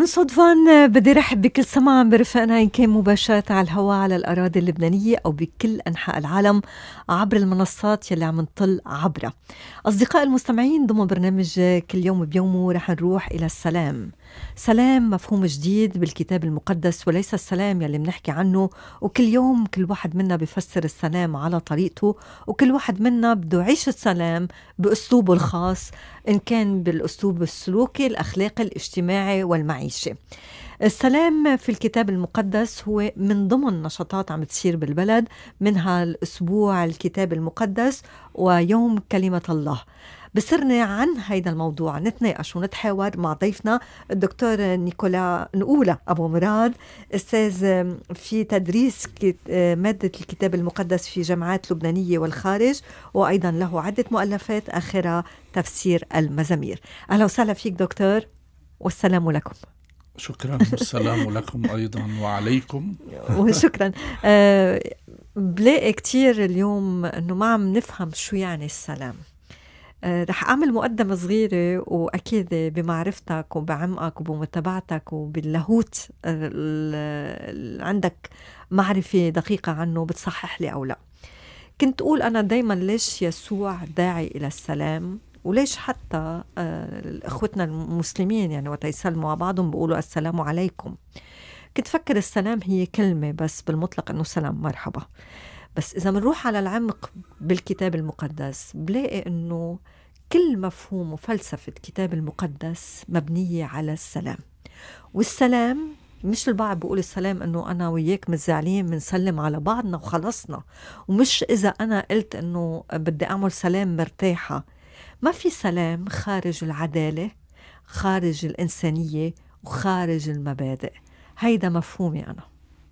من صدفان آه، بدي رحب بكل سمع برفقنا إن كان مباشرة على الهواء على الأراضي اللبنانية أو بكل أنحاء العالم عبر المنصات يلي عم نطل عبرها أصدقاء المستمعين ضمن برنامج آه، كل يوم بيومه رح نروح إلى السلام سلام مفهوم جديد بالكتاب المقدس وليس السلام يلي بنحكي عنه وكل يوم كل واحد منا بفسر السلام على طريقته وكل واحد منا بده يعيش السلام بأسلوبه الخاص إن كان بالأسلوب السلوكي الأخلاقي الاجتماعي والمعيشي السلام في الكتاب المقدس هو من ضمن نشاطات عم تصير بالبلد منها الأسبوع الكتاب المقدس ويوم كلمة الله بصرنا عن هيدا الموضوع نتناقش ونتحاور مع ضيفنا الدكتور نيكولا نقولة أبو مراد أستاذ في تدريس مادة الكتاب المقدس في جامعات لبنانية والخارج وأيضا له عدة مؤلفات آخرها تفسير المزامير أهلا وسهلا فيك دكتور والسلام لكم شكرا والسلام لكم ايضا وعليكم وشكرا آه، بلاقي كثير اليوم انه ما عم نفهم شو يعني السلام آه، رح أعمل مقدمة صغيرة وأكيد بمعرفتك وبعمقك وبمتابعتك وباللاهوت آه، اللي عندك معرفة دقيقة عنه بتصحح لي أو لا كنت أقول أنا دايما ليش يسوع داعي إلى السلام وليش حتى آه، اخوتنا المسلمين يعني وقت يسلموا على بعضهم بيقولوا السلام عليكم كنت فكر السلام هي كلمة بس بالمطلق أنه سلام مرحبا بس إذا بنروح على العمق بالكتاب المقدس بلاقي إنه كل مفهوم وفلسفة الكتاب المقدس مبنية على السلام والسلام مش البعض بيقول السلام انه انا وياك متزعلين بنسلم على بعضنا وخلصنا ومش اذا انا قلت انه بدي اعمل سلام مرتاحه ما في سلام خارج العداله خارج الانسانيه وخارج المبادئ هيدا مفهومي انا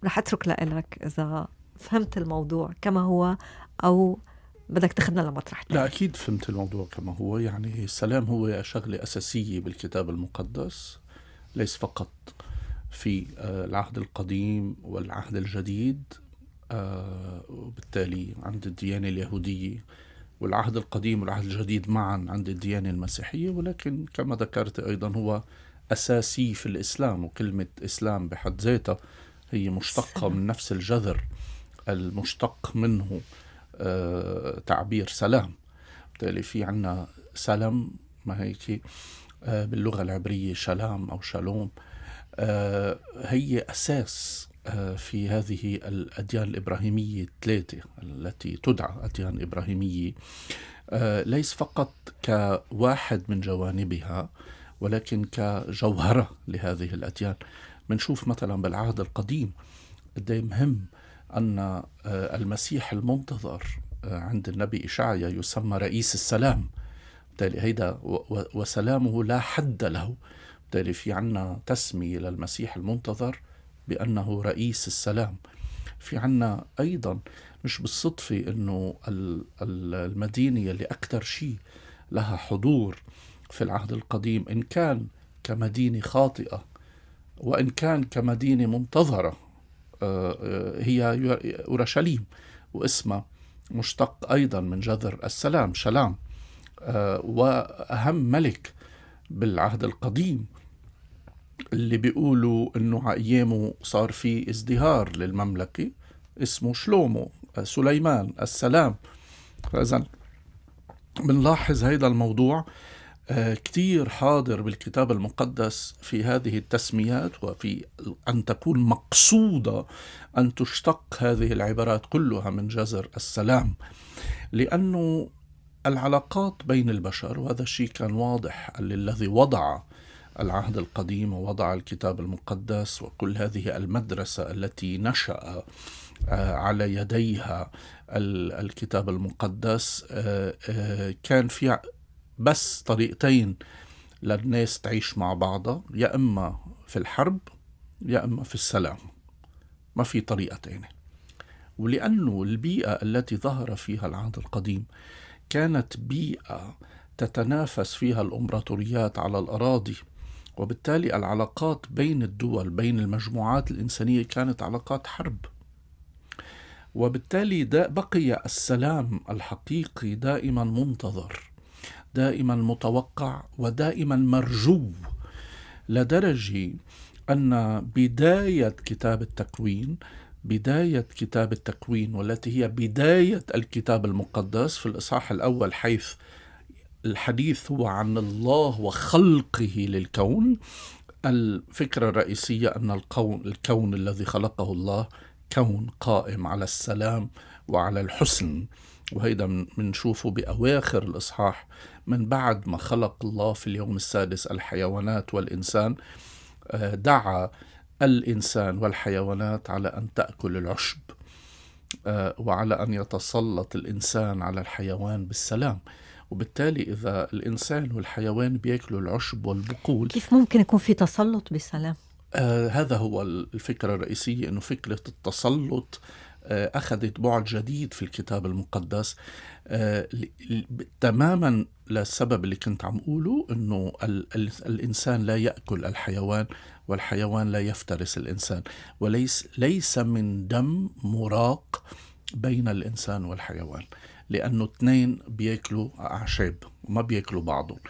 رح اترك لك اذا فهمت الموضوع كما هو أو بدك تاخذنا لمطرح لا أكيد فهمت الموضوع كما هو يعني السلام هو شغلة أساسية بالكتاب المقدس ليس فقط في آه، العهد القديم والعهد الجديد آه، وبالتالي عند الديانة اليهودية والعهد القديم والعهد الجديد معا عند الديانة المسيحية ولكن كما ذكرت أيضا هو أساسي في الإسلام وكلمة إسلام بحد ذاتها هي مشتقة من نفس الجذر المشتق منه آه، تعبير سلام بالتالي في عنا سلام ما هيك آه، باللغة العبرية شلام أو شالوم آه، هي أساس في هذه الأديان الإبراهيمية الثلاثة التي تدعى أديان إبراهيمية ليس فقط كواحد من جوانبها ولكن كجوهرة لهذه الأديان بنشوف مثلا بالعهد القديم قد مهم أن آه، المسيح المنتظر آه، عند النبي إشعيا يسمى رئيس السلام بالتالي هيدا وسلامه لا حد له بالتالي في عنا تسمية للمسيح المنتظر بأنه رئيس السلام في عنا أيضا مش بالصدفة أنه المدينة اللي أكثر شيء لها حضور في العهد القديم إن كان كمدينة خاطئة وإن كان كمدينة منتظرة هي أورشليم واسمها مشتق أيضا من جذر السلام شلام وأهم ملك بالعهد القديم اللي بيقولوا انه ايامه صار في ازدهار للمملكه اسمه شلومو سليمان السلام فاذا بنلاحظ هيدا الموضوع كثير حاضر بالكتاب المقدس في هذه التسميات وفي أن تكون مقصودة أن تشتق هذه العبارات كلها من جزر السلام لأنه العلاقات بين البشر وهذا الشيء كان واضح الذي وضع العهد القديم ووضع الكتاب المقدس وكل هذه المدرسة التي نشأ آه، على يديها الكتاب المقدس آه، آه، كان في بس طريقتين للناس تعيش مع بعضها يا إما في الحرب يا إما في السلام ما في طريقة ثانيه ولأنه البيئة التي ظهر فيها العهد القديم كانت بيئة تتنافس فيها الامبراطوريات على الاراضي وبالتالي العلاقات بين الدول بين المجموعات الانسانيه كانت علاقات حرب وبالتالي بقي السلام الحقيقي دائما منتظر دائما متوقع ودائما مرجو لدرجة أن بداية كتاب التكوين بداية كتاب التكوين والتي هي بداية الكتاب المقدس في الإصحاح الأول حيث الحديث هو عن الله وخلقه للكون الفكرة الرئيسية أن الكون, الكون الذي خلقه الله كون قائم على السلام وعلى الحسن وهيدا بنشوفه بأواخر الإصحاح من بعد ما خلق الله في اليوم السادس الحيوانات والإنسان آه، دعا الإنسان والحيوانات على أن تأكل العشب آه، وعلى أن يتسلط الإنسان على الحيوان بالسلام وبالتالي إذا الإنسان والحيوان بياكلوا العشب والبقول كيف ممكن يكون في تسلط بسلام؟ آه هذا هو الفكرة الرئيسية أنه فكرة التسلط آه، أخذت بعد جديد في الكتاب المقدس آه، تماما للسبب اللي كنت عم أقوله أنه الإنسان لا يأكل الحيوان والحيوان لا يفترس الإنسان وليس ليس من دم مراق بين الإنسان والحيوان لأنه اثنين بياكلوا أعشاب وما بياكلوا بعضهم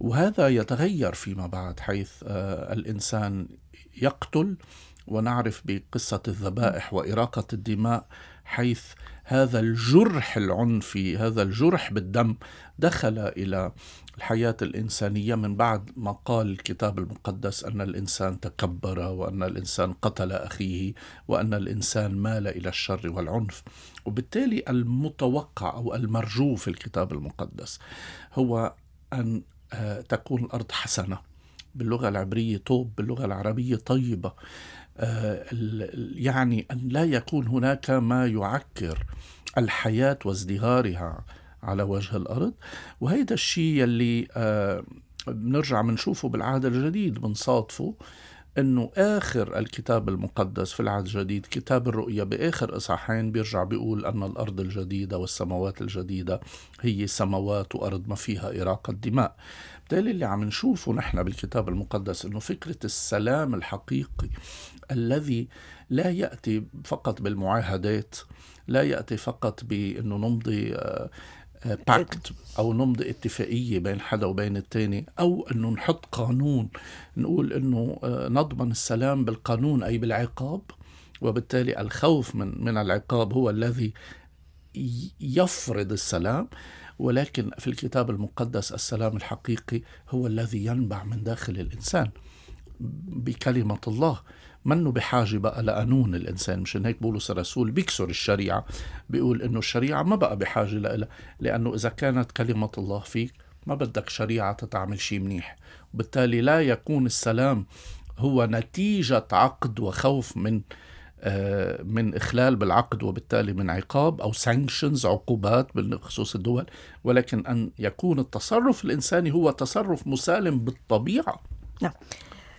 وهذا يتغير فيما بعد حيث آه، الإنسان يقتل ونعرف بقصة الذبائح وإراقة الدماء حيث هذا الجرح العنفي هذا الجرح بالدم دخل إلى الحياة الإنسانية من بعد ما قال الكتاب المقدس أن الإنسان تكبر وأن الإنسان قتل أخيه وأن الإنسان مال إلى الشر والعنف وبالتالي المتوقع أو المرجو في الكتاب المقدس هو أن آه، تكون الأرض حسنة باللغة العبرية طوب باللغة العربية طيبة آه، يعني أن لا يكون هناك ما يعكر الحياة وازدهارها على وجه الأرض وهيدا الشيء يلي آه، بنرجع بنشوفه بالعهد الجديد بنصادفه انه اخر الكتاب المقدس في العهد الجديد كتاب الرؤيا باخر اصحاحين بيرجع بيقول ان الارض الجديده والسماوات الجديده هي سماوات وارض ما فيها اراقه دماء بالتالي اللي عم نشوفه نحن بالكتاب المقدس انه فكره السلام الحقيقي الذي لا ياتي فقط بالمعاهدات لا ياتي فقط بانه نمضي آه، باكت او نمضي اتفاقيه بين حدا وبين الثاني او انه نحط قانون نقول انه آه، نضمن السلام بالقانون اي بالعقاب وبالتالي الخوف من من العقاب هو الذي يفرض السلام ولكن في الكتاب المقدس السلام الحقيقي هو الذي ينبع من داخل الانسان بكلمه الله منه بحاجة بقى لقانون الإنسان مشان هيك بولس الرسول بيكسر الشريعة بيقول إنه الشريعة ما بقى بحاجة لها لأنه إذا كانت كلمة الله فيك ما بدك شريعة تتعمل شيء منيح وبالتالي لا يكون السلام هو نتيجة عقد وخوف من آه، من إخلال بالعقد وبالتالي من عقاب أو سانكشنز عقوبات بخصوص الدول ولكن أن يكون التصرف الإنساني هو تصرف مسالم بالطبيعة نعم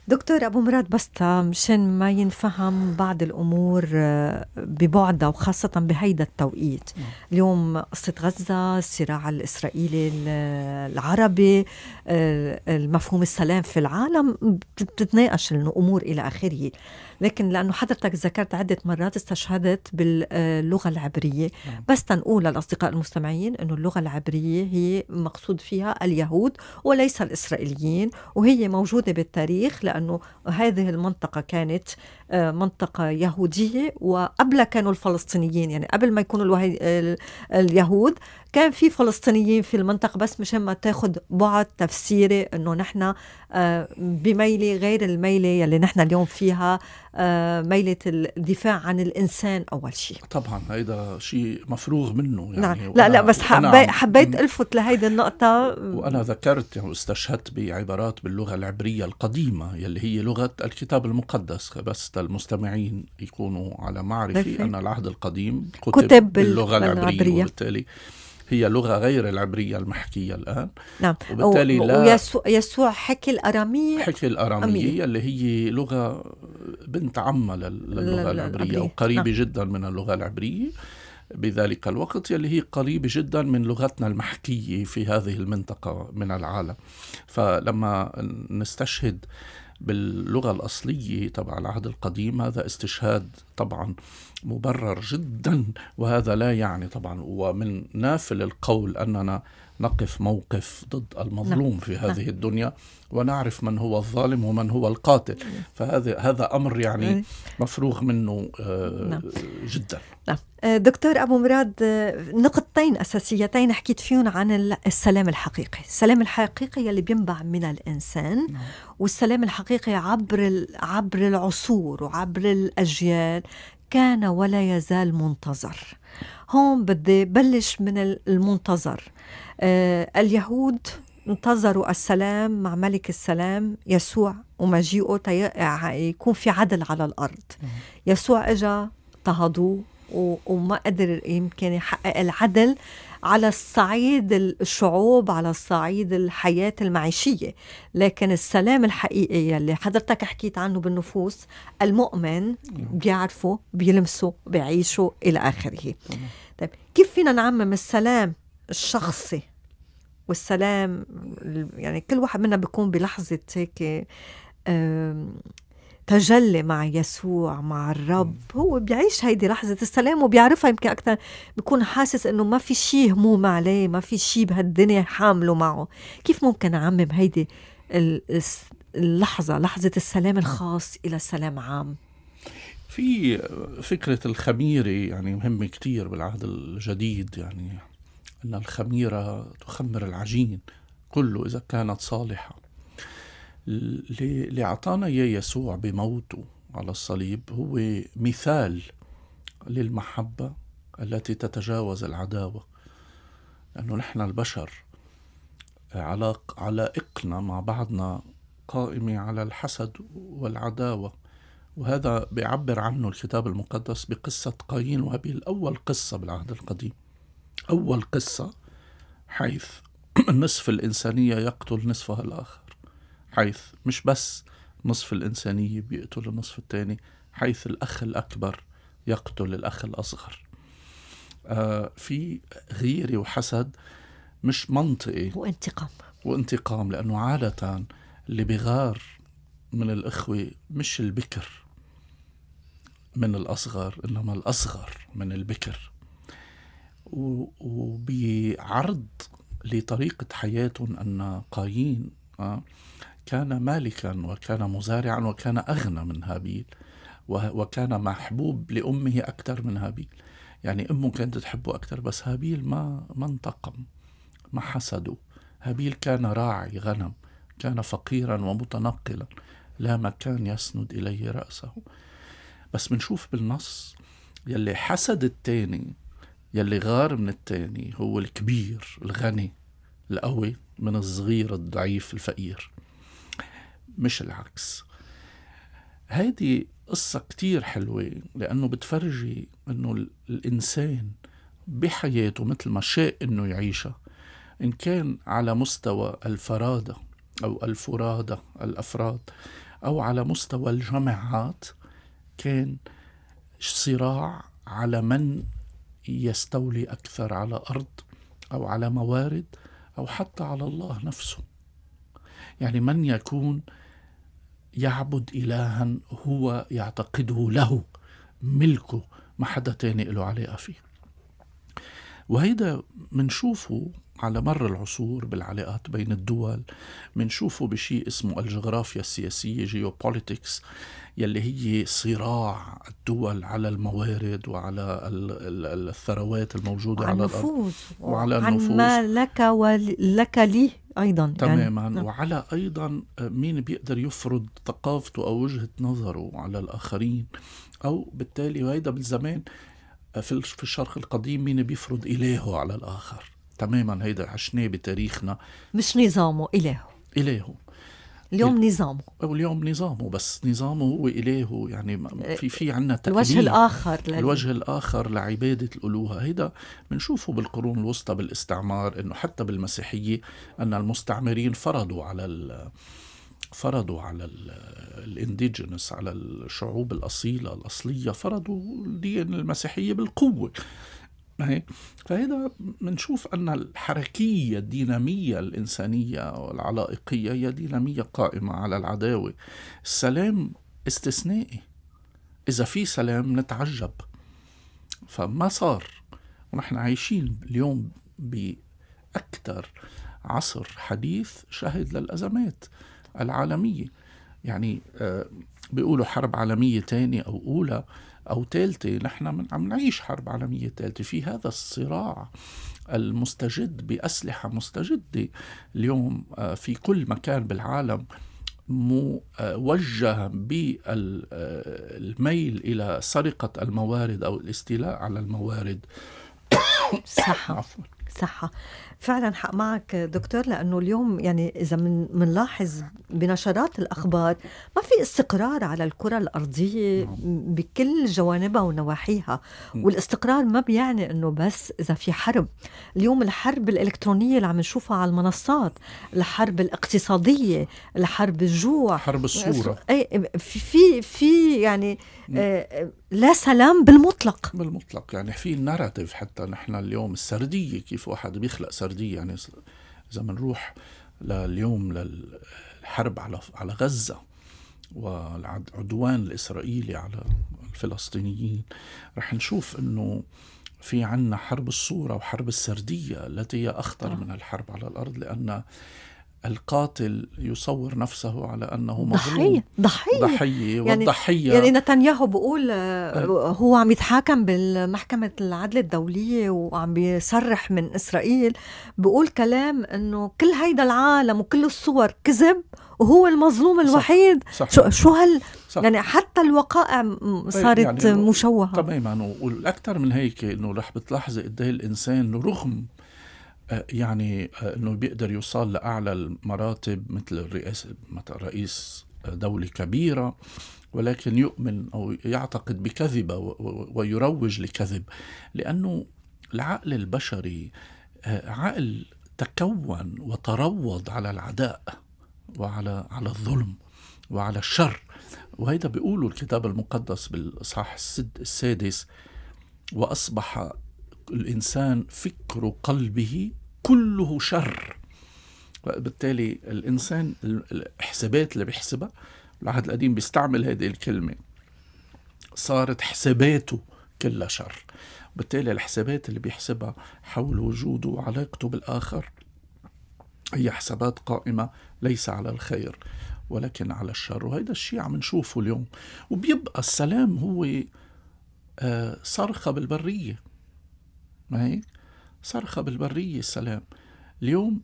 دكتور أبو مراد بسطة مشان ما ينفهم بعض الأمور آه، ببعدها وخاصة بهيدا التوقيت نعم. اليوم قصة غزة الصراع الإسرائيلي العربي آه، المفهوم السلام في العالم بتتناقش الأمور إلى آخره لكن لانه حضرتك ذكرت عده مرات استشهدت باللغه العبريه نعم. بس تنقول للاصدقاء المستمعين انه اللغه العبريه هي مقصود فيها اليهود وليس الاسرائيليين وهي موجوده بالتاريخ لانه هذه المنطقه كانت آه، منطقه يهوديه وقبل كانوا الفلسطينيين يعني قبل ما يكونوا اليهود كان في فلسطينيين في المنطقة بس مشان ما تاخد بعد تفسيري انه نحن آه، بميلة غير الميلة يلي نحن اليوم فيها آه، ميلة الدفاع عن الإنسان أول شيء طبعا هيدا شيء مفروغ منه يعني نعم. لا لا بس حبيت ألفت لهيدي النقطة وأنا ذكرت واستشهدت بعبارات باللغة العبرية القديمة يلي هي لغة الكتاب المقدس بس المستمعين يكونوا على معرفة أن العهد القديم كتب, كتب باللغة العبرية, العبرية. وبالتالي هي لغة غير العبرية المحكية الآن نعم وبالتالي لا يسوع حكي الأرامية حكي الأرامية اللي هي لغة بنت عمة للغة العبرية وقريبة نعم. جدا من اللغة العبرية بذلك الوقت يلي هي قريبة جدا من لغتنا المحكية في هذه المنطقة من العالم فلما نستشهد باللغة الأصلية تبع العهد القديم هذا استشهاد طبعا مبرر جدا وهذا لا يعني طبعا ومن نافل القول أننا نقف موقف ضد المظلوم نعم. في هذه الدنيا ونعرف من هو الظالم ومن هو القاتل نعم. فهذا هذا امر يعني نعم. مفروغ منه آه، جدا نعم آه، دكتور ابو مراد آه، نقطتين اساسيتين حكيت فيهم عن السلام الحقيقي، السلام الحقيقي يلي بينبع من الانسان والسلام الحقيقي عبر عبر العصور وعبر الاجيال كان ولا يزال منتظر. هون بدي بلش من المنتظر آه، اليهود انتظروا السلام مع ملك السلام يسوع ومجيئه تي... يكون في عدل على الارض يسوع اجا اضطهدوه وما قدر يمكن يحقق العدل على الصعيد الشعوب على الصعيد الحياة المعيشية لكن السلام الحقيقي يلي حضرتك حكيت عنه بالنفوس المؤمن نعم. بيعرفه بيلمسه بيعيشه إلى آخره طيب كيف فينا نعمم السلام الشخصي والسلام يعني كل واحد منا بيكون بلحظة هيك تجلي مع يسوع مع الرب هو بيعيش هيدي لحظة السلام وبيعرفها يمكن أكثر بيكون حاسس إنه ما في شيء هموم عليه ما في شيء بهالدنيا حامله معه كيف ممكن أعمم هيدي اللحظة لحظة السلام الخاص إلى سلام عام في فكرة الخميرة يعني مهمة كتير بالعهد الجديد يعني أن الخميرة تخمر العجين كله إذا كانت صالحة اللي أعطانا إياه يسوع بموته على الصليب هو مثال للمحبة التي تتجاوز العداوة لأنه نحن البشر علاق علائقنا مع بعضنا قائمة على الحسد والعداوة وهذا بيعبر عنه الكتاب المقدس بقصة قايين وهابيل أول قصة بالعهد القديم أول قصة حيث نصف الإنسانية يقتل نصفها الآخر حيث مش بس نصف الإنسانية بيقتل النصف الثاني حيث الأخ الأكبر يقتل الأخ الأصغر آه في غيرة وحسد مش منطقي وانتقام وانتقام لأنه عادة اللي بيغار من الإخوة مش البكر من الأصغر إنما الأصغر من البكر وبعرض لطريقة حياة أن قايين آه، كان مالكا وكان مزارعا وكان أغنى من هابيل وكان محبوب لأمه أكثر من هابيل يعني أمه كانت تحبه أكثر بس هابيل ما ما انتقم ما حسده هابيل كان راعي غنم كان فقيرا ومتنقلا لا مكان يسند إليه رأسه بس بنشوف بالنص يلي حسد التاني يلي غار من التاني هو الكبير الغني القوي من الصغير الضعيف الفقير مش العكس هيدي قصة كتير حلوة لأنه بتفرجي أنه الإنسان بحياته مثل ما شاء أنه يعيشها إن كان على مستوى الفرادة أو الفرادة الأفراد أو على مستوى الجماعات كان صراع على من يستولي اكثر على ارض او على موارد او حتى على الله نفسه يعني من يكون يعبد الها هو يعتقده له ملكه ما حدا تاني له علاقه فيه وهيدا منشوفه على مر العصور بالعلاقات بين الدول منشوفه بشيء اسمه الجغرافيا السياسية جيوبوليتكس يلي هي صراع الدول على الموارد وعلى الثروات الموجودة على النفوذ وعلى النفوذ ما لك ولك لي ايضا يعني. تماما يعني... وعلى ايضا آه، مين بيقدر يفرض ثقافته او وجهه نظره على الاخرين او بالتالي وهيدا بالزمان آه، في الشرق القديم مين بيفرض الهه على الاخر تماما هيدا عشناه بتاريخنا مش نظامه الهه الهه اليوم نظامه واليوم نظامه بس نظامه هو إلهه يعني آه، في في عندنا الوجه الآخر للي. الوجه الآخر لعبادة الألوهة هيدا بنشوفه بالقرون الوسطى بالاستعمار إنه حتى بالمسيحية أن المستعمرين فرضوا على ال فرضوا على الانديجينس على الشعوب الاصيله الاصليه فرضوا الدين المسيحيه بالقوه هي فهذا بنشوف أن الحركية الدينامية الإنسانية والعلائقية هي دينامية قائمة على العداوة السلام استثنائي إذا في سلام نتعجب فما صار ونحن عايشين اليوم بأكثر عصر حديث شهد للأزمات العالمية يعني آه، بيقولوا حرب عالمية تانية أو أولى أو ثالثة نحن عم نعيش حرب عالمية ثالثة في هذا الصراع المستجد بأسلحة مستجدة اليوم آه، في كل مكان بالعالم موجه بالميل آه، إلى سرقة الموارد أو الاستيلاء على الموارد صحة صحة فعلا حق معك دكتور لانه اليوم يعني اذا من بنلاحظ بنشرات الاخبار ما في استقرار على الكره الارضيه نعم. بكل جوانبها ونواحيها نعم. والاستقرار ما بيعني انه بس اذا في حرب اليوم الحرب الالكترونيه اللي عم نشوفها على المنصات الحرب الاقتصاديه الحرب الجوع حرب الصوره اي في في يعني نعم. آه، لا سلام بالمطلق بالمطلق يعني في الناراتيف حتى نحن اليوم السرديه كيف واحد بيخلق سردية السردية يعني اذا بنروح لليوم للحرب على على غزه والعدوان الاسرائيلي على الفلسطينيين رح نشوف انه في عنا حرب الصورة وحرب السردية التي هي أخطر آه. من الحرب على الأرض لأن القاتل يصور نفسه على انه مظلوم ضحيه ضحيه ضحيه يعني والضحيه يعني نتنياهو بقول آه. هو عم يتحاكم بالمحكمه العدل الدوليه وعم بيصرح من اسرائيل بقول كلام انه كل هيدا العالم وكل الصور كذب وهو المظلوم الوحيد صح. صح. شو هال صح. يعني حتى الوقائع طيب، صارت يعني مشوهه تماما والاكثر من هيك انه رح بتلاحظي قد ايه الانسان رغم آه، يعني آه، انه بيقدر يوصل لاعلى المراتب مثل الرئاسه مثلا رئيس دوله كبيره ولكن يؤمن او يعتقد بكذبه ويروج لكذب لانه العقل البشري آه، عقل تكون وتروض على العداء وعلى على الظلم وعلى الشر وهيدا بيقولوا الكتاب المقدس بالاصحاح السادس واصبح الانسان فكر قلبه كله شر بالتالي الانسان الحسابات اللي بيحسبها العهد القديم بيستعمل هذه الكلمه صارت حساباته كلها شر بالتالي الحسابات اللي بيحسبها حول وجوده وعلاقته بالاخر هي حسابات قائمه ليس على الخير ولكن على الشر وهذا الشيء عم نشوفه اليوم وبيبقى السلام هو آه، صرخه بالبريه ما هيك صرخة بالبرية السلام اليوم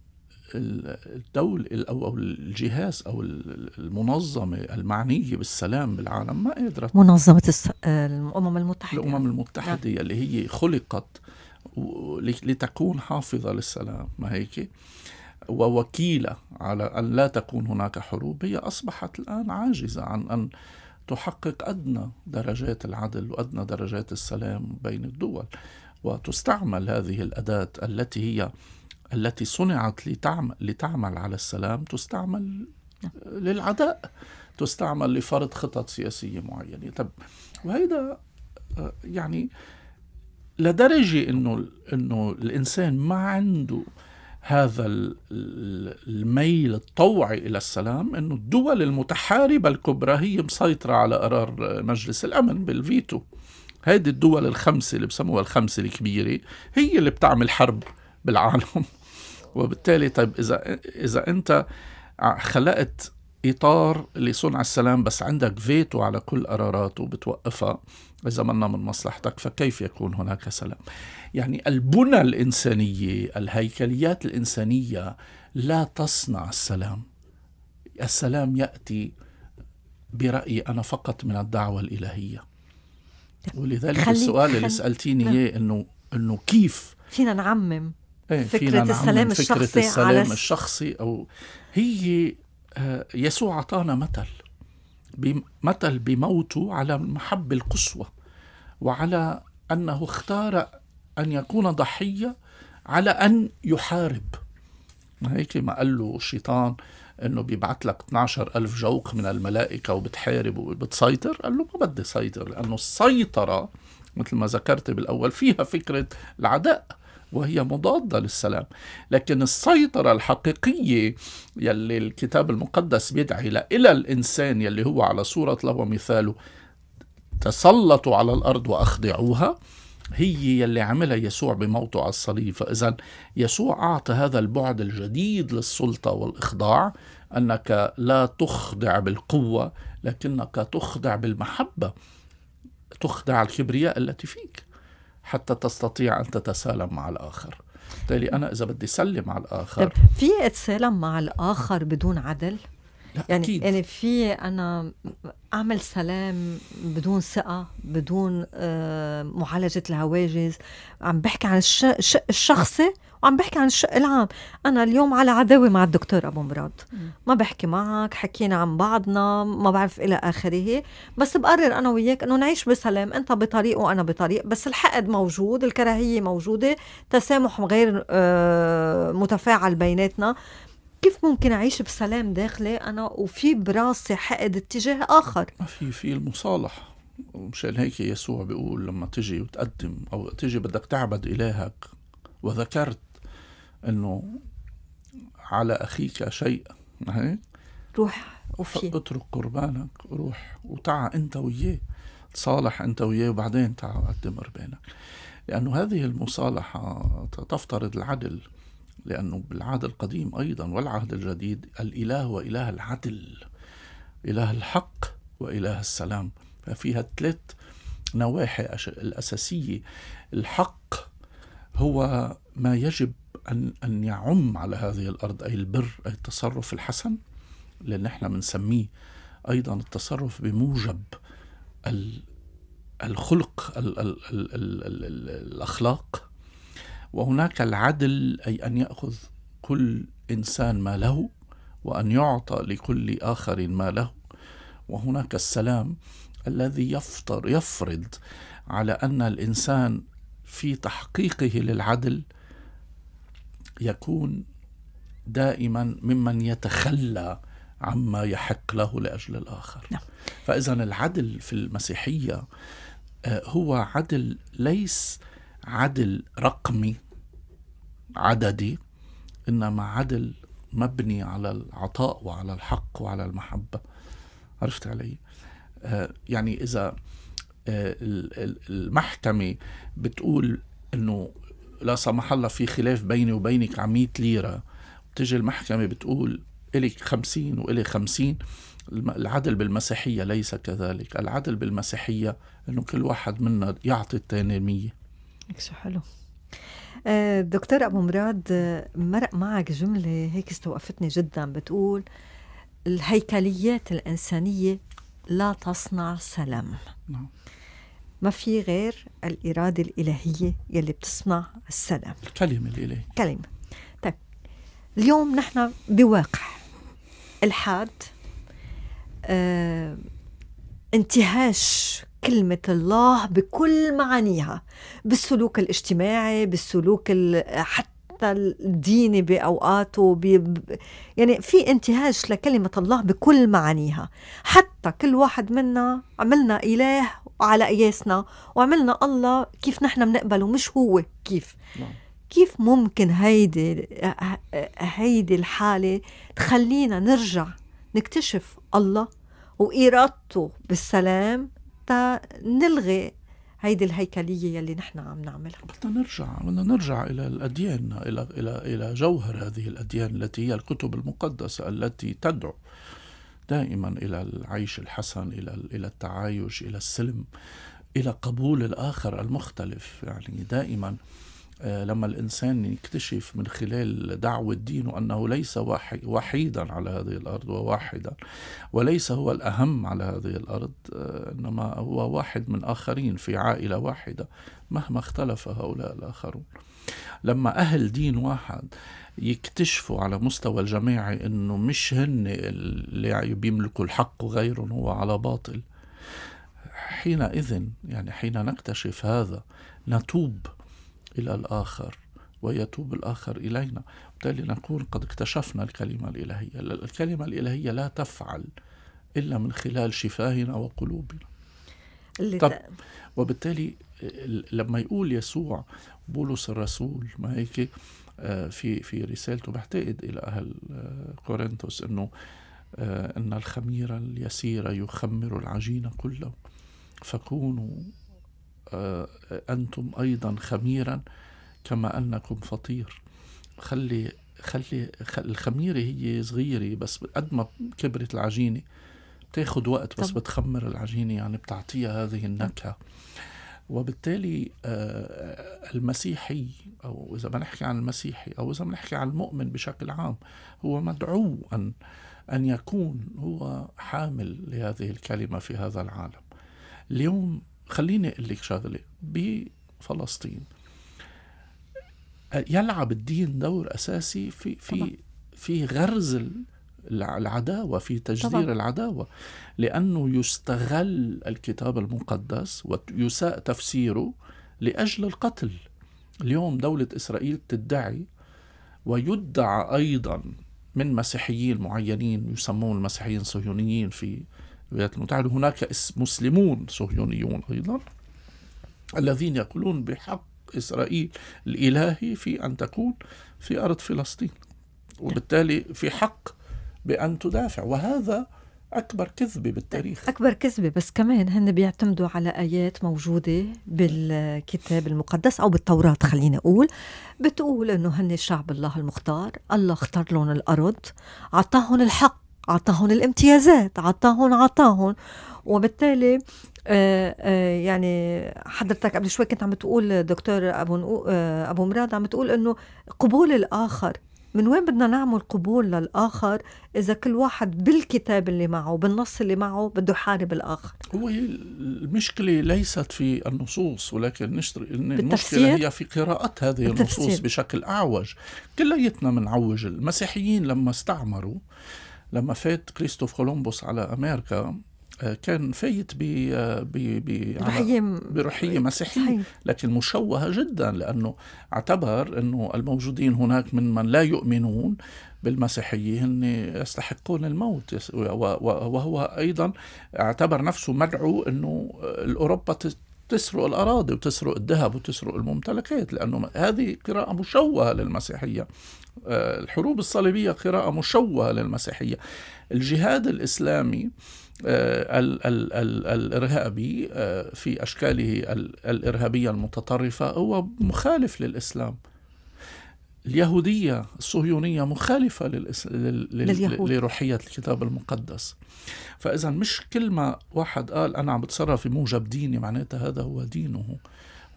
الدولة أو الجهاز أو المنظمة المعنية بالسلام بالعالم ما قدرت منظمة آه، الأمم المتحدة الأمم نعم. المتحدة نعم. اللي هي خلقت لتكون حافظة للسلام ما هيك ووكيلة على أن لا تكون هناك حروب هي أصبحت الآن عاجزة عن أن تحقق أدنى درجات العدل وأدنى درجات السلام بين الدول وتستعمل هذه الأداة التي هي التي صنعت لتعمل, لتعمل على السلام تستعمل نعم. للعداء تستعمل لفرض خطط سياسية معينة طب وهذا يعني لدرجة إنه إنه الإنسان ما عنده هذا الميل الطوعي الى السلام انه الدول المتحاربه الكبرى هي مسيطره على قرار مجلس الامن بالفيتو هيدي الدول الخمسة اللي بسموها الخمسة الكبيرة هي اللي بتعمل حرب بالعالم وبالتالي طيب إذا إذا أنت خلقت إطار لصنع السلام بس عندك فيتو على كل قراراته وبتوقفها إذا منا من مصلحتك فكيف يكون هناك سلام يعني البنى الإنسانية الهيكليات الإنسانية لا تصنع السلام السلام يأتي برأيي أنا فقط من الدعوة الإلهية ولذلك خلي السؤال خلي اللي سالتيني نعم. اياه انه انه كيف فينا نعمم ايه فكرة فينا نعمم السلام فكرة الشخصي السلام على... الشخصي او هي آه، يسوع اعطانا مثل مثل بموته على المحبة القصوى وعلى انه اختار ان يكون ضحية على ان يحارب هيك ما قال له الشيطان انه بيبعت لك 12 ألف جوق من الملائكة وبتحارب وبتسيطر قال له ما بدي سيطر لأنه السيطرة مثل ما ذكرت بالأول فيها فكرة العداء وهي مضادة للسلام لكن السيطرة الحقيقية يلي الكتاب المقدس بيدعي إلى الإنسان يلي هو على صورة له ومثاله تسلطوا على الأرض وأخضعوها هي يلي عملها يسوع بموته على الصليب فإذا يسوع أعطى هذا البعد الجديد للسلطة والإخضاع أنك لا تخضع بالقوة لكنك تخضع بالمحبة تخضع الكبرياء التي فيك حتى تستطيع أن تتسالم مع الآخر بالتالي أنا إذا بدي سلم على الآخر طيب في أتسالم مع الآخر بدون عدل؟ يعني أكيد. يعني في انا اعمل سلام بدون ثقه بدون آه، معالجه الهواجس عم بحكي عن الشق الشخصي وعم بحكي عن الشق العام انا اليوم على عداوه مع الدكتور ابو مراد ما بحكي معك حكينا عن بعضنا ما بعرف الى اخره بس بقرر انا وياك انه نعيش بسلام انت بطريق وانا بطريق بس الحقد موجود الكراهيه موجوده تسامح غير آه، متفاعل بيناتنا كيف ممكن اعيش بسلام داخلي انا وفي براسي حقد اتجاه اخر في في المصالحه مشان هيك يسوع بيقول لما تجي وتقدم او تجي بدك تعبد الهك وذكرت انه على اخيك شيء هيك روح وفي اترك قربانك روح وتعا انت وياه تصالح انت وياه وبعدين تعا قدم قربانك لانه هذه المصالحه تفترض العدل لأنه بالعهد القديم أيضا والعهد الجديد الإله وإله العدل إله الحق وإله السلام ففيها ثلاث نواحي الأساسية الحق هو ما يجب أن, أن يعم على هذه الأرض أي البر أي التصرف الحسن اللي نحن بنسميه أيضا التصرف بموجب الخلق الـ الـ الـ الـ الـ الأخلاق وهناك العدل أي أن يأخذ كل إنسان ما له وأن يعطى لكل آخر ما له وهناك السلام الذي يفطر يفرض على أن الإنسان في تحقيقه للعدل يكون دائما ممن يتخلى عما يحق له لاجل الاخر نعم. فاذا العدل في المسيحيه آه، هو عدل ليس عدل رقمي عددي انما عدل مبني على العطاء وعلى الحق وعلى المحبه عرفت علي آه، يعني اذا آه، المحكمه بتقول انه لا سمح الله في خلاف بيني وبينك على 100 ليره بتجي المحكمه بتقول إلك 50 وإلي 50 العدل بالمسيحية ليس كذلك العدل بالمسيحية أنه كل واحد منا يعطي الثاني 100 حلو آه، دكتور أبو مراد آه، مرق معك جملة هيك استوقفتني جدا بتقول الهيكليات الإنسانية لا تصنع سلام نعم. ما في غير الإرادة الإلهية يلي بتصنع السلام الكلمة الإلهية كلمة طيب اليوم نحن بواقع الحاد آه انتهاش كلمة الله بكل معانيها بالسلوك الاجتماعي بالسلوك حتى الديني بأوقاته بي يعني في انتهاج لكلمة الله بكل معانيها حتى كل واحد منا عملنا إله على قياسنا وعملنا الله كيف نحن بنقبله مش هو كيف نعم. كيف ممكن هيدي هيدي الحالة تخلينا نرجع نكتشف الله وإرادته بالسلام نلغي هيدي الهيكليه يلي نحن عم نعملها بدنا نرجع بدنا نرجع الى الاديان الى الى الى جوهر هذه الاديان التي هي الكتب المقدسه التي تدعو دائما الى العيش الحسن الى الى التعايش الى السلم الى قبول الاخر المختلف يعني دائما آه، لما الإنسان يكتشف من خلال دعوة دينه أنه ليس وحيدا على هذه الأرض وواحدا وليس هو الأهم على هذه الأرض آه، إنما هو واحد من آخرين في عائلة واحدة مهما اختلف هؤلاء الآخرون لما أهل دين واحد يكتشفوا على مستوى الجماعي انه مش هن اللي بيملكوا الحق وغيرهم هو على باطل حينئذ يعني حين نكتشف هذا نتوب إلى الآخر ويتوب الآخر إلينا وبالتالي نكون قد اكتشفنا الكلمة الإلهية الكلمة الإلهية لا تفعل إلا من خلال شفاهنا وقلوبنا طب وبالتالي لما يقول يسوع بولس الرسول ما هيك آه، في في رسالته بعتقد الى اهل كورنثوس آه، انه آه، ان الخمير اليسير يخمر العجين كله فكونوا آه، أنتم أيضا خميرا كما أنكم فطير خلي خلي الخميرة هي صغيرة بس قد ما كبرت العجينة بتاخد وقت بس بتخمر العجينة يعني بتعطيها هذه النكهة وبالتالي آه، المسيحي أو إذا بنحكي عن المسيحي أو إذا بنحكي عن المؤمن بشكل عام هو مدعو أن أن يكون هو حامل لهذه الكلمة في هذا العالم اليوم خليني اقول لك شغله بفلسطين يلعب الدين دور اساسي في في في غرز العداوه في تجذير طبعا. العداوه لانه يستغل الكتاب المقدس ويساء تفسيره لاجل القتل اليوم دوله اسرائيل تدعي ويدعى ايضا من مسيحيين معينين يسمون المسيحيين صهيونيين في الولايات المتحدة هناك مسلمون صهيونيون أيضا الذين يقولون بحق إسرائيل الإلهي في أن تكون في أرض فلسطين وبالتالي في حق بأن تدافع وهذا أكبر كذبة بالتاريخ أكبر كذبة بس كمان هن بيعتمدوا على آيات موجودة بالكتاب المقدس أو بالتوراة خلينا أقول بتقول إنه هن شعب الله المختار الله اختار لهم الأرض أعطاهم الحق أعطاهم الامتيازات أعطاهم أعطاهم وبالتالي آآ آه، آه، يعني حضرتك قبل شوي كنت عم تقول دكتور ابو آه، ابو مراد عم تقول انه قبول الاخر من وين بدنا نعمل قبول للاخر اذا كل واحد بالكتاب اللي معه بالنص اللي معه بده يحارب الاخر هو المشكله ليست في النصوص ولكن المشكله هي في قراءه هذه النصوص بشكل اعوج كليتنا بنعوج المسيحيين لما استعمروا لما فات كريستوف كولومبوس على امريكا آه، كان فايت ب آه، برحية بروحيه مسيحية لكن مشوهة جدا لأنه اعتبر أنه الموجودين هناك من من لا يؤمنون بالمسيحية هن يستحقون الموت وهو أيضا اعتبر نفسه مدعو أنه أوروبا تسرق الأراضي وتسرق الذهب وتسرق الممتلكات لأنه هذه قراءة مشوهة للمسيحية آه، الحروب الصليبية قراءة مشوهة للمسيحية الجهاد الإسلامي آه، ال ال الإرهابي آه، في أشكاله الإرهابية المتطرفة هو مخالف للإسلام اليهودية الصهيونية مخالفة للإس... لل... لليهود. لروحية الكتاب المقدس فإذا مش كل ما واحد قال أنا عم بتصرف في موجب ديني معناتها هذا هو دينه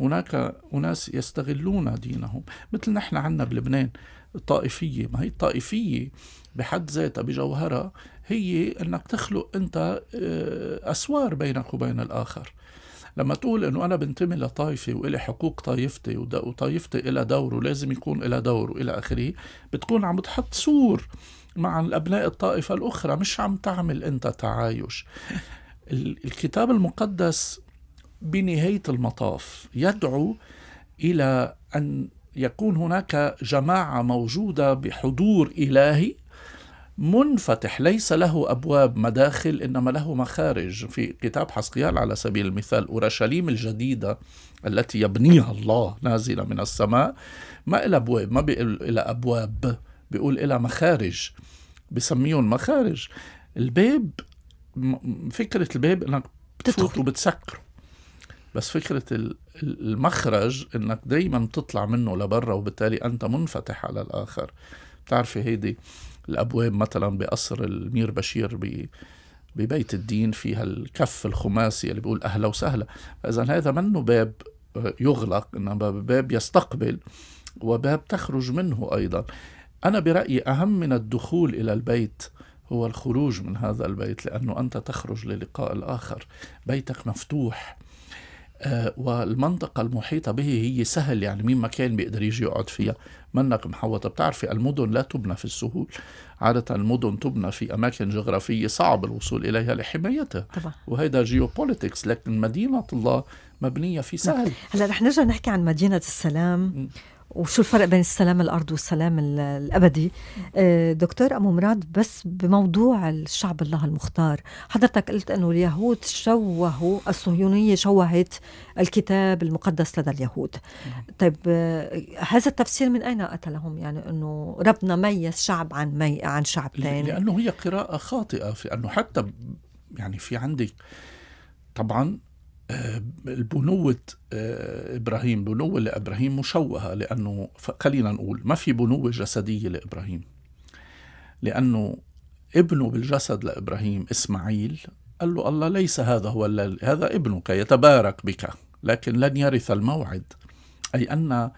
هناك أناس يستغلون دينهم مثل نحن عنا بلبنان الطائفية ما هي الطائفية بحد ذاتها بجوهرها هي أنك تخلق أنت آه، أسوار بينك وبين الآخر لما تقول انه انا بنتمي لطائفه والي حقوق طائفتي وطائفتي إلى دور ولازم يكون إلى دور والى اخره بتكون عم تحط سور مع ابناء الطائفه الاخرى مش عم تعمل انت تعايش الكتاب المقدس بنهايه المطاف يدعو الى ان يكون هناك جماعه موجوده بحضور الهي منفتح ليس له أبواب مداخل إنما له مخارج في كتاب حسقيال على سبيل المثال أورشليم الجديدة التي يبنيها الله نازلة من السماء ما إلى أبواب ما بيقول إلى أبواب بيقول إلى مخارج بسميهم مخارج الباب فكرة الباب إنك بتفوت وبتسكره بس فكرة المخرج إنك دايما بتطلع منه لبرا وبالتالي أنت منفتح على الآخر بتعرفي هيدي الابواب مثلا بقصر المير بشير ب ببيت الدين في هالكف الخماسي اللي بيقول اهلا وسهلا فاذا هذا منه باب يغلق انما باب يستقبل وباب تخرج منه ايضا انا برايي اهم من الدخول الى البيت هو الخروج من هذا البيت لانه انت تخرج للقاء الاخر بيتك مفتوح آه، والمنطقة المحيطة به هي سهل يعني مين ما كان بيقدر يجي يقعد فيها منك محوطة بتعرفي المدن لا تبنى في السهول عادة المدن تبنى في أماكن جغرافية صعب الوصول إليها لحمايتها طبعا. وهيدا جيوبوليتكس لكن مدينة الله مبنية في سهل هلا رح نرجع نحكي عن مدينة السلام م. وشو الفرق بين السلام الارض والسلام الابدي آه، دكتور ابو مراد بس بموضوع الشعب الله المختار حضرتك قلت انه اليهود شوهوا الصهيونيه شوهت الكتاب المقدس لدى اليهود نعم. طيب آه، هذا التفسير من اين اتى لهم يعني انه ربنا ميز شعب عن مي عن شعب ثاني لانه هي قراءه خاطئه في انه حتى يعني في عندك طبعا البنوة آه، إبراهيم بنوة لإبراهيم مشوهة لأنه خلينا نقول ما في بنوة جسدية لإبراهيم لأنه ابنه بالجسد لإبراهيم إسماعيل قال له الله ليس هذا هو هذا ابنك يتبارك بك لكن لن يرث الموعد أي أن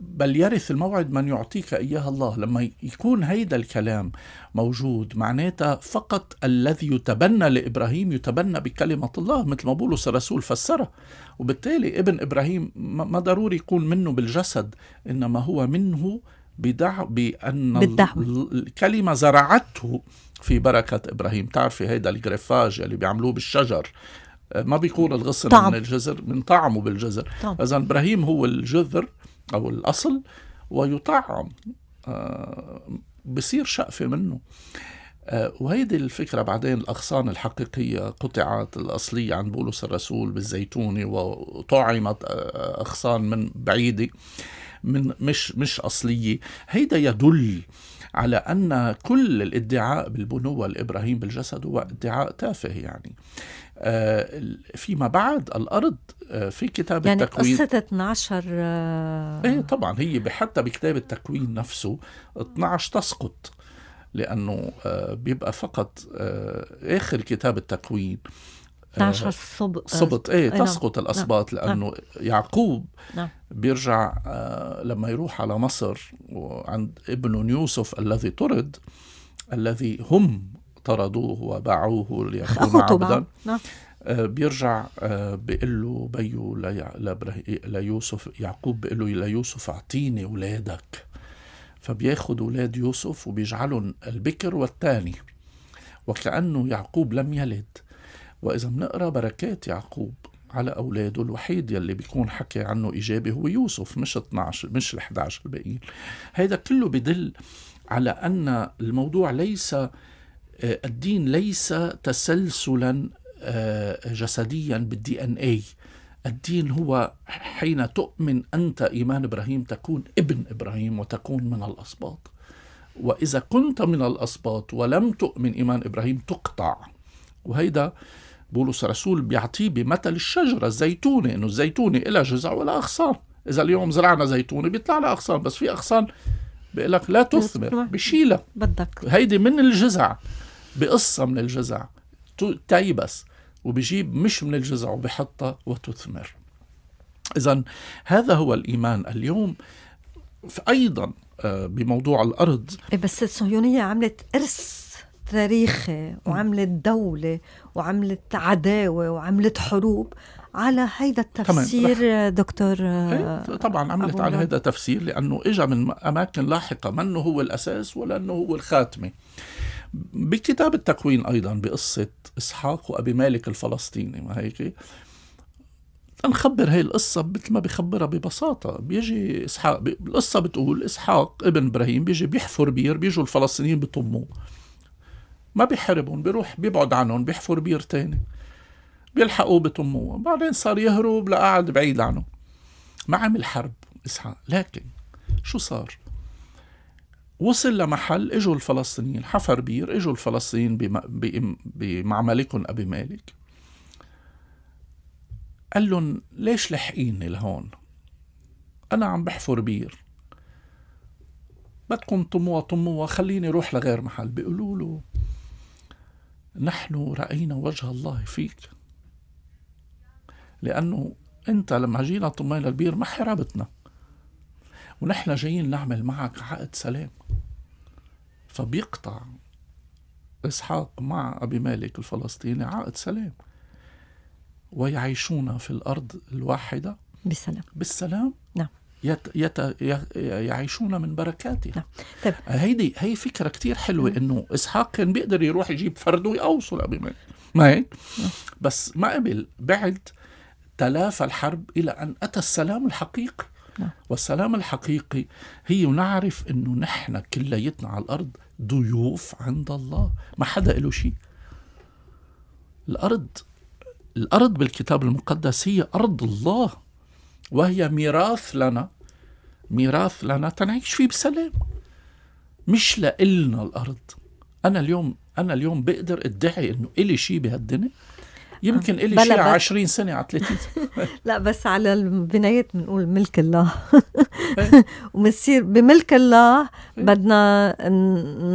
بل يرث الموعد من يعطيك إياها الله لما يكون هيدا الكلام موجود معناتها فقط الذي يتبنى لإبراهيم يتبنى بكلمة الله مثل ما بولس الرسول فسرها وبالتالي ابن إبراهيم ما ضروري يكون منه بالجسد إنما هو منه بدع... بأن بالدعوة. الكلمة زرعته في بركة إبراهيم تعرفي هيدا الجريفاج اللي بيعملوه بالشجر ما بيكون الغصن طعم. من الجزر من طعمه بالجزر إذا إبراهيم هو الجذر أو الأصل ويطعم آه، بصير شقفة منه آه، وهيدي الفكرة بعدين الأغصان الحقيقية قطعت الأصلية عن بولس الرسول بالزيتونة وطعمت آه، أغصان من بعيدة من مش مش أصلية هيدا يدل على أن كل الادعاء بالبنوة الإبراهيم بالجسد هو ادعاء تافه يعني آه، فيما بعد الأرض آه، في كتاب يعني التكوين يعني قصة 12 آه، ايه طبعا هي حتى بكتاب التكوين نفسه 12 تسقط لأنه بيبقى فقط آخر كتاب التكوين 12 سبط ايه, إيه، نعم. تسقط نعم. الاسباط نعم. لانه يعقوب نعم. بيرجع لما يروح على مصر وعند ابن يوسف الذي طرد الذي هم طردوه وباعوه ليكون عبدا نعم. آه، بيرجع آه، بيقول له بيو ليوسف يعقوب بيقول له ليوسف اعطيني اولادك فبياخد اولاد يوسف وبيجعلهم البكر والثاني وكانه يعقوب لم يلد واذا بنقرا بركات يعقوب على اولاده الوحيد يلي بيكون حكي عنه ايجابي هو يوسف مش 12 مش ال 11 الباقيين هذا كله بدل على ان الموضوع ليس آه، الدين ليس تسلسلا آه، جسديا بالدي ان اي الدين هو حين تؤمن انت ايمان ابراهيم تكون ابن ابراهيم وتكون من الاسباط واذا كنت من الاسباط ولم تؤمن ايمان ابراهيم تقطع وهيدا بولس الرسول بيعطيه بمثل الشجره الزيتونه انه الزيتونه لها جذع ولا اغصان اذا اليوم زرعنا زيتونه بيطلع لها اغصان بس في اغصان بيقول لك لا تثمر بشيلها بدك هيدي من الجذع بقصة من الجزع تيبس وبجيب مش من الجزع وبحطها وتثمر إذا هذا هو الإيمان اليوم أيضا آه، بموضوع الأرض إيه، بس الصهيونية عملت إرث تاريخي وعملت دولة وعملت عداوة وعملت حروب على هيدا التفسير دكتور آه، إيه، طبعا عملت على هيدا التفسير لأنه إجا من أماكن لاحقة منه هو الأساس ولا أنه هو الخاتمة بكتاب التكوين أيضا بقصة إسحاق وأبي مالك الفلسطيني ما هيك نخبر هي القصة مثل ما بخبرها ببساطة بيجي إسحاق بي... القصة بتقول إسحاق ابن إبراهيم بيجي بيحفر بير بيجوا الفلسطينيين بيطموه ما بيحاربهم بيروح بيبعد عنهم بيحفر بير تاني بيلحقوه بيطموه بعدين صار يهرب لقعد بعيد عنه ما عمل حرب إسحاق لكن شو صار وصل لمحل اجوا الفلسطينيين حفر بير اجوا الفلسطينيين بمعملكم ابي مالك قال لهم ليش لحقيني لهون انا عم بحفر بير بدكم طموها طموها خليني روح لغير محل بيقولوا له نحن رأينا وجه الله فيك لأنه أنت لما جينا طمينا البير ما حربتنا ونحن جايين نعمل معك عقد سلام فبيقطع إسحاق مع أبي مالك الفلسطيني عقد سلام ويعيشون في الأرض الواحدة بالسلام بالسلام نعم يت يت يعيشون من بركاتها نعم. طيب. هيدي هي فكره كتير حلوه مم. انه اسحاق كان بيقدر يروح يجيب فرد ويقوصه ابي مالك ما هيك نعم. بس ما قبل بعد تلافى الحرب الى ان اتى السلام الحقيقي نعم. والسلام الحقيقي هي نعرف انه نحن كليتنا على الارض ضيوف عند الله ما حدا له شيء الارض الارض بالكتاب المقدس هي ارض الله وهي ميراث لنا ميراث لنا تنعيش فيه بسلام مش لإلنا الارض انا اليوم انا اليوم بقدر ادعي انه الي شيء بهالدنيا يمكن آه. إلي شيء 20 سنة على 30 لا بس على البنايات بنقول ملك الله إيه. وبنصير بملك الله إيه. بدنا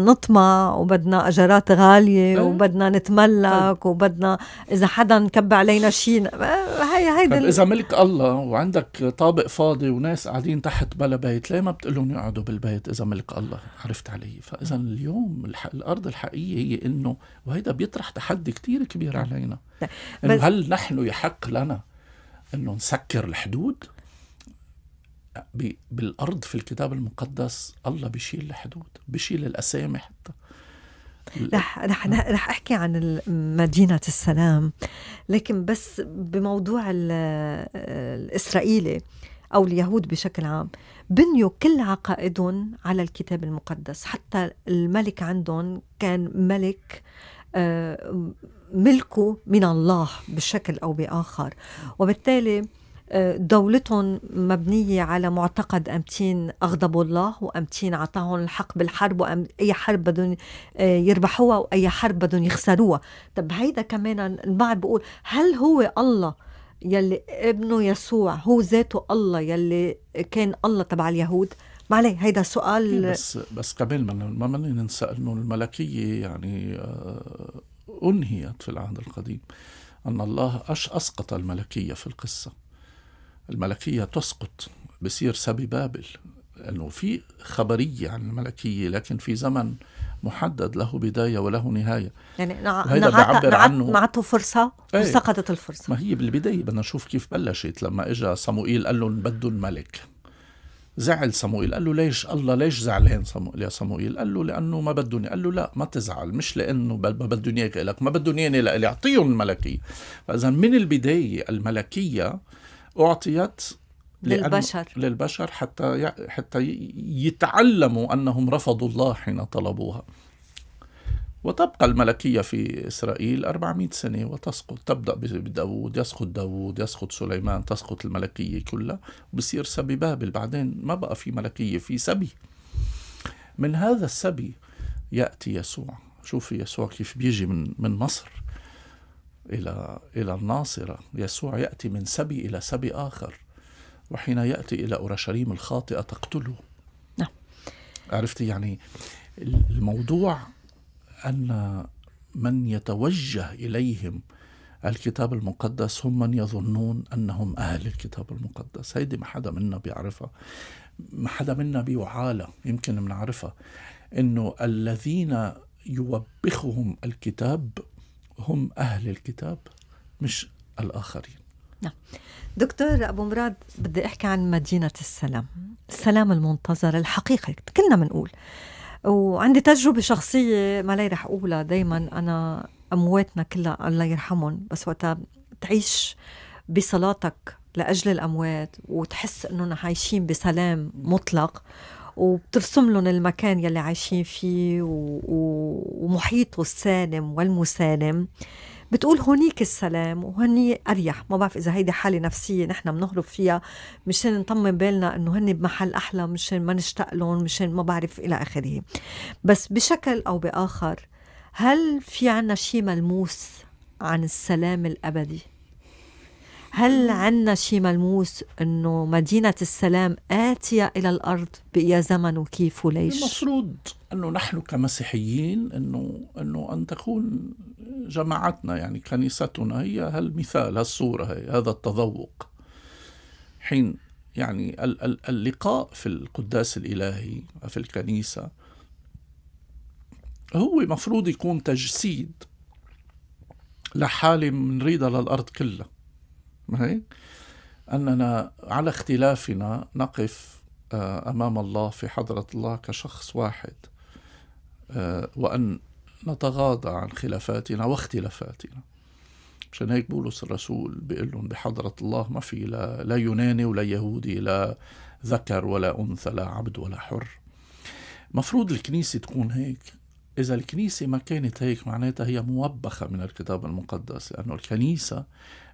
نطمع وبدنا أجرات غالية إيه. وبدنا نتملك طيب. وبدنا إذا حدا كب علينا شيء هي هيدي طيب، إذا ملك الله وعندك طابق فاضي وناس قاعدين تحت بلا بيت ليه ما لهم يقعدوا بالبيت إذا ملك الله عرفت علي فإذا اليوم الأرض الحقيقية هي إنه وهيدا بيطرح تحدي كتير كبير علينا انه هل نحن يحق لنا انه نسكر الحدود؟ بالارض في الكتاب المقدس الله بيشيل الحدود بيشيل الاسامي حتى رح رح رح احكي عن مدينه السلام لكن بس بموضوع الاسرائيلي او اليهود بشكل عام بنيوا كل عقائدهم على الكتاب المقدس حتى الملك عندهم كان ملك آه، ملكه من الله بشكل أو بآخر وبالتالي آه، دولتهم مبنية على معتقد أمتين أغضبوا الله وأمتين عطاهم الحق بالحرب وأي حرب بدهم آه، يربحوها وأي حرب بدهم يخسروها طب هيدا كمان البعض بيقول هل هو الله يلي ابنه يسوع هو ذاته الله يلي كان الله تبع اليهود ما عليه هيدا سؤال إيه، بس بس كمان ما ما ننسى انه الملكيه يعني آه، انهيت في العهد القديم ان الله أش اسقط الملكيه في القصه الملكيه تسقط بصير سبي بابل انه في خبريه عن الملكيه لكن في زمن محدد له بدايه وله نهايه يعني نع... هيدا نعت... نعت... عنه فرصه ايه. وسقطت الفرصه ما هي بالبدايه بدنا نشوف كيف بلشت لما اجى صموئيل قال لهم بده الملك زعل صموئيل قال له ليش الله ليش زعلان صموئيل يا صموئيل قال له لانه ما بدهم قال له لا ما تزعل مش لانه ما بدهم اياك لك ما بدهم اياني لإلي اعطيهم الملكيه فاذا من البدايه الملكيه اعطيت للبشر للبشر حتى حتى يتعلموا انهم رفضوا الله حين طلبوها وتبقى الملكية في إسرائيل 400 سنة وتسقط تبدأ بداود يسقط داود يسقط سليمان تسقط الملكية كلها بصير سبي بابل بعدين ما بقى في ملكية في سبي من هذا السبي يأتي يسوع شوف يسوع كيف بيجي من, من مصر إلى إلى الناصرة يسوع يأتي من سبي إلى سبي آخر وحين يأتي إلى أورشليم الخاطئة تقتله نعم عرفتي يعني الموضوع أن من يتوجه إليهم الكتاب المقدس هم من يظنون أنهم أهل الكتاب المقدس هيدي ما حدا منا بيعرفها ما حدا منا بيعالى يمكن منعرفها أنه الذين يوبخهم الكتاب هم أهل الكتاب مش الآخرين نعم دكتور أبو مراد بدي أحكي عن مدينة السلام السلام المنتظر الحقيقة كلنا بنقول وعندي تجربة شخصية ما لي رح أقولها دايما أنا أمواتنا كلها الله يرحمهم بس وقتها تعيش بصلاتك لأجل الأموات وتحس إنهم عايشين بسلام مطلق وبترسم لهم المكان يلي عايشين فيه و... و... ومحيطه السالم والمسالم آه بتقول هونيك السلام وهني اريح ما بعرف اذا هيدي حاله نفسيه نحن بنهرب فيها مشان نطمن بالنا انه هن بمحل احلى مشان ما نشتاق لهم مشان ما بعرف الى اخره بس بشكل او باخر هل في عنا شيء ملموس عن السلام الابدي هل عندنا شيء ملموس انه مدينه السلام اتيه الى الارض بأي زمن وكيف وليش؟ المفروض انه نحن كمسيحيين انه انه ان تكون جماعتنا يعني كنيستنا هي هالمثال هالصوره هي هذا التذوق حين يعني اللقاء في القداس الالهي في الكنيسه هو مفروض يكون تجسيد لحالة ريدة للأرض كلها هيك أننا على اختلافنا نقف آه، أمام الله في حضرة الله كشخص واحد آه، وأن نتغاضى عن خلافاتنا واختلافاتنا عشان هيك بولس الرسول بيقول لهم بحضرة الله ما في لا, لا يوناني ولا يهودي لا ذكر ولا أنثى لا عبد ولا حر مفروض الكنيسة تكون هيك إذا الكنيسة ما كانت هيك معناتها هي موبخة من الكتاب المقدس لأنه الكنيسة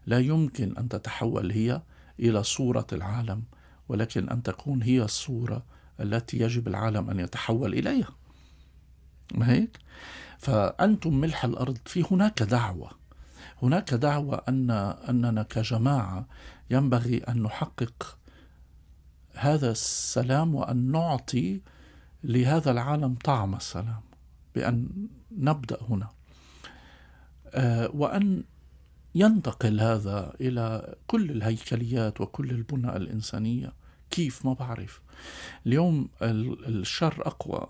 لا يمكن أن تتحول هي إلى صورة العالم ولكن أن تكون هي الصورة التي يجب العالم أن يتحول إليها ما هيك؟ فأنتم ملح الأرض في هناك دعوة هناك دعوة أن أننا كجماعة ينبغي أن نحقق هذا السلام وأن نعطي لهذا العالم طعم السلام بأن نبدأ هنا آه، وأن ينتقل هذا إلى كل الهيكليات وكل البنى الإنسانية كيف ما بعرف اليوم الشر أقوى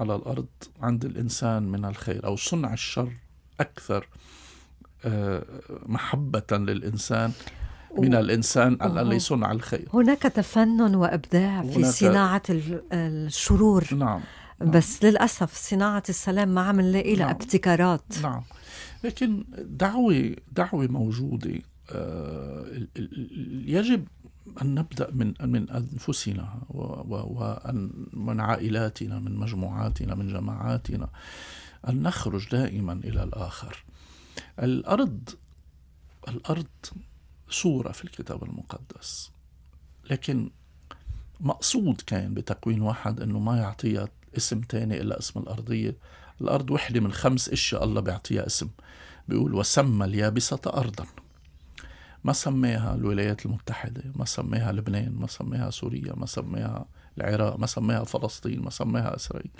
على الأرض عند الإنسان من الخير أو صنع الشر أكثر آه، محبة للإنسان من الإنسان الذي صنع الخير هناك تفنن وإبداع في صناعة الشرور نعم, نعم. بس للأسف صناعة السلام ما عم نلاقي لها نعم. ابتكارات نعم لكن دعوة دعوة موجودة آه، يجب أن نبدأ من من أنفسنا وأن من عائلاتنا من مجموعاتنا من جماعاتنا أن نخرج دائما إلى الآخر الأرض الأرض صورة في الكتاب المقدس لكن مقصود كان بتكوين واحد أنه ما يعطيها اسم تاني إلا اسم الأرضية الأرض وحدة من خمس أشياء الله بيعطيها اسم بيقول وسمى اليابسة أرضا ما سماها الولايات المتحدة ما سماها لبنان ما سماها سوريا ما سماها العراق ما سماها فلسطين ما سماها إسرائيل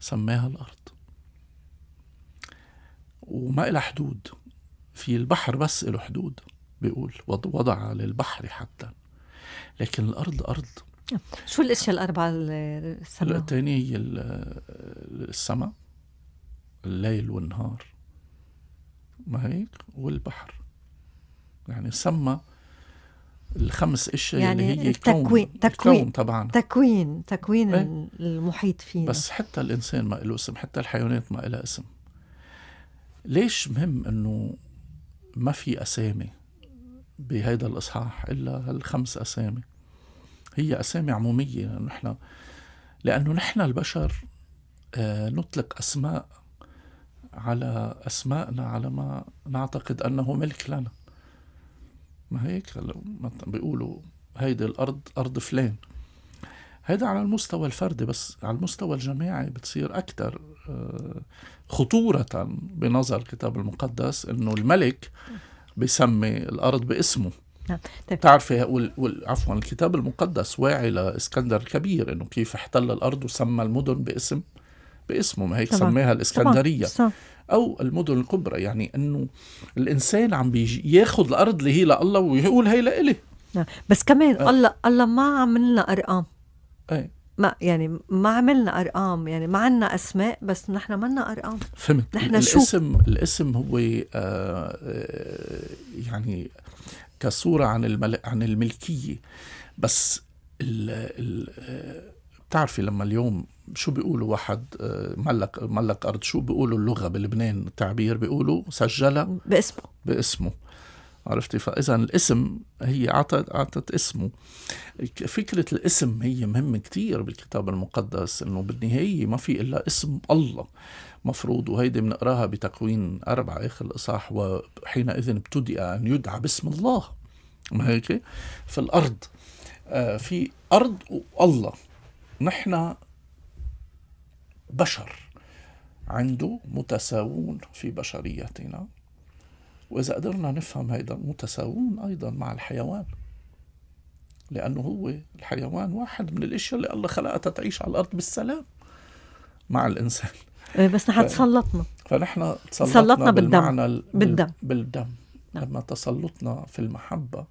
سماها الأرض وما إلى حدود في البحر بس له حدود بيقول وضع للبحر حتى لكن الأرض أرض شو الأشياء الأربعة اللي الثانية هي السماء الليل والنهار ما هيك والبحر يعني سمى الخمس اشياء يعني اللي هي التكوين الكون تكوين الكون طبعا تكوين تكوين إيه؟ المحيط فينا بس حتى الانسان ما له اسم حتى الحيوانات ما لها اسم ليش مهم انه ما في اسامي بهيدا الاصحاح الا هالخمس اسامي هي اسامي عموميه نحن لانه نحن البشر آه، نطلق اسماء على أسمائنا على ما نعتقد أنه ملك لنا ما هيك بيقولوا هيدي الأرض أرض فلان هيدا على المستوى الفردي بس على المستوى الجماعي بتصير أكثر آه، خطورة بنظر الكتاب المقدس أنه الملك بسمي الأرض باسمه نعم. طيب. تعرفي عفوا الكتاب المقدس واعي لاسكندر الكبير انه كيف احتل الارض وسمى المدن باسم باسمه ما هيك طبعا. سماها الإسكندرية طبعا. أو المدن الكبرى يعني أنه الإنسان عم بيجي ياخد الأرض اللي هي لله ويقول هي لإلي آه، بس كمان آه. الله الله ما عملنا أرقام أي. ما يعني ما عملنا ارقام يعني ما عنا اسماء بس نحن منا ارقام فهمت نحن الاسم شو؟ الاسم هو آه،, آه يعني كصوره عن المل... عن الملكيه بس ال... ال... آه، بتعرفي لما اليوم شو بيقولوا واحد آه، ملك ملك ارض شو بيقولوا اللغه بلبنان التعبير بيقولوا سجلها باسمه باسمه عرفتي فاذا الاسم هي اعطت اعطت اسمه فكره الاسم هي مهمه كثير بالكتاب المقدس انه بالنهايه ما في الا اسم الله مفروض وهيدي بنقراها بتكوين أربعة آخر الاصح وحينئذ ابتدئ أن يدعى باسم الله ما هيك في الأرض آه في أرض والله نحن بشر عنده متساوون في بشريتنا وإذا قدرنا نفهم هيدا متساوون أيضا مع الحيوان لأنه هو الحيوان واحد من الأشياء اللي الله خلقها تعيش على الأرض بالسلام مع الإنسان إيه، بس نحن تسلطنا فنحن تسلطنا, تسلطنا بالدم بالدم بالدم نعم. لما تسلطنا في المحبة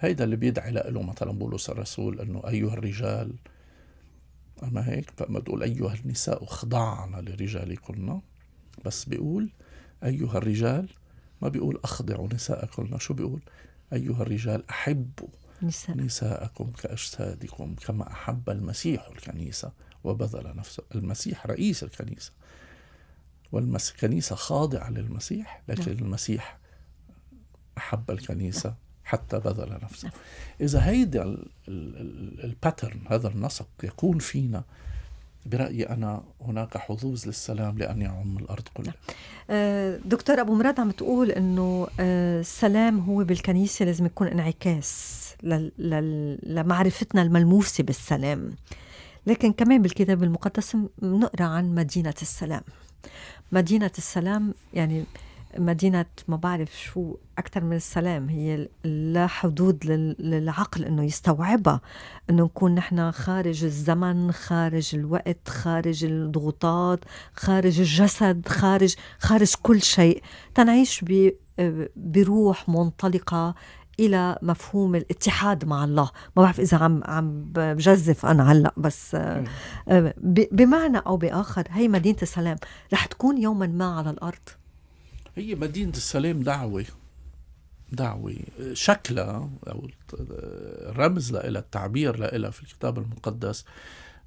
هيدا اللي بيدعي له مثلا بولس الرسول أنه أيها الرجال أما هيك فما تقول أيها النساء خضعن لرجالكن بس بيقول أيها الرجال ما بيقول أخضعوا نساءكن شو بيقول أيها الرجال أحبوا نساء. نساءكم كأجسادكم كما أحب المسيح الكنيسة وبذل نفسه المسيح رئيس الكنيسة والكنيسة خاضعة للمسيح لكن نعم. المسيح أحب الكنيسة حتى بذل نفسه إذا هيدا الباترن هذا النسق يكون فينا برأيي أنا هناك حظوظ للسلام لأن يعم الأرض كلها نعم. آه، دكتور أبو مراد عم تقول أنه آه، السلام هو بالكنيسة لازم يكون انعكاس لمعرفتنا الملموسة بالسلام لكن كمان بالكتاب المقدس بنقرأ عن مدينة السلام مدينة السلام يعني مدينة ما بعرف شو أكثر من السلام هي لا حدود للعقل إنه يستوعبها إنه نكون نحن خارج الزمن خارج الوقت خارج الضغوطات خارج الجسد خارج خارج كل شيء تنعيش بروح منطلقة الى مفهوم الاتحاد مع الله ما بعرف اذا عم عم بجزف انا هلا بس بمعنى او باخر هي مدينه السلام رح تكون يوما ما على الارض هي مدينة السلام دعوة دعوة شكلها أو الرمز لها التعبير لها في الكتاب المقدس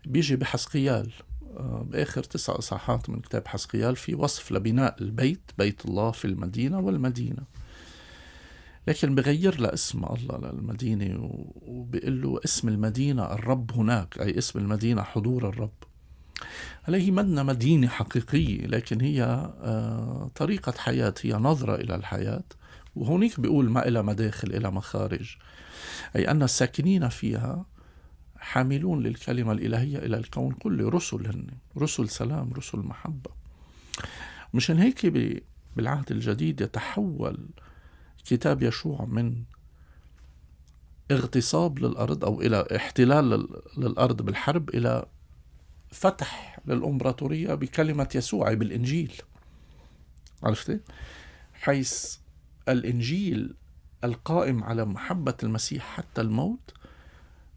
بيجي بحسقيال بآخر آه، تسع إصحاحات من كتاب حسقيال في وصف لبناء البيت بيت الله في المدينة والمدينة لكن بغير لها اسم الله للمدينة وبيقول له اسم المدينة الرب هناك أي اسم المدينة حضور الرب عليه مدنة مدينة حقيقية لكن هي آه، طريقة حياة هي نظرة إلى الحياة وهونيك بيقول ما إلى مداخل إلى مخارج أي أن الساكنين فيها حاملون للكلمة الإلهية إلى الكون كله رسل هن رسل سلام رسل محبة مشان هيك بالعهد الجديد يتحول كتاب يشوع من اغتصاب للأرض أو إلى احتلال للأرض بالحرب إلى فتح للامبراطوريه بكلمه يسوع بالانجيل عرفتي؟ حيث الانجيل القائم على محبه المسيح حتى الموت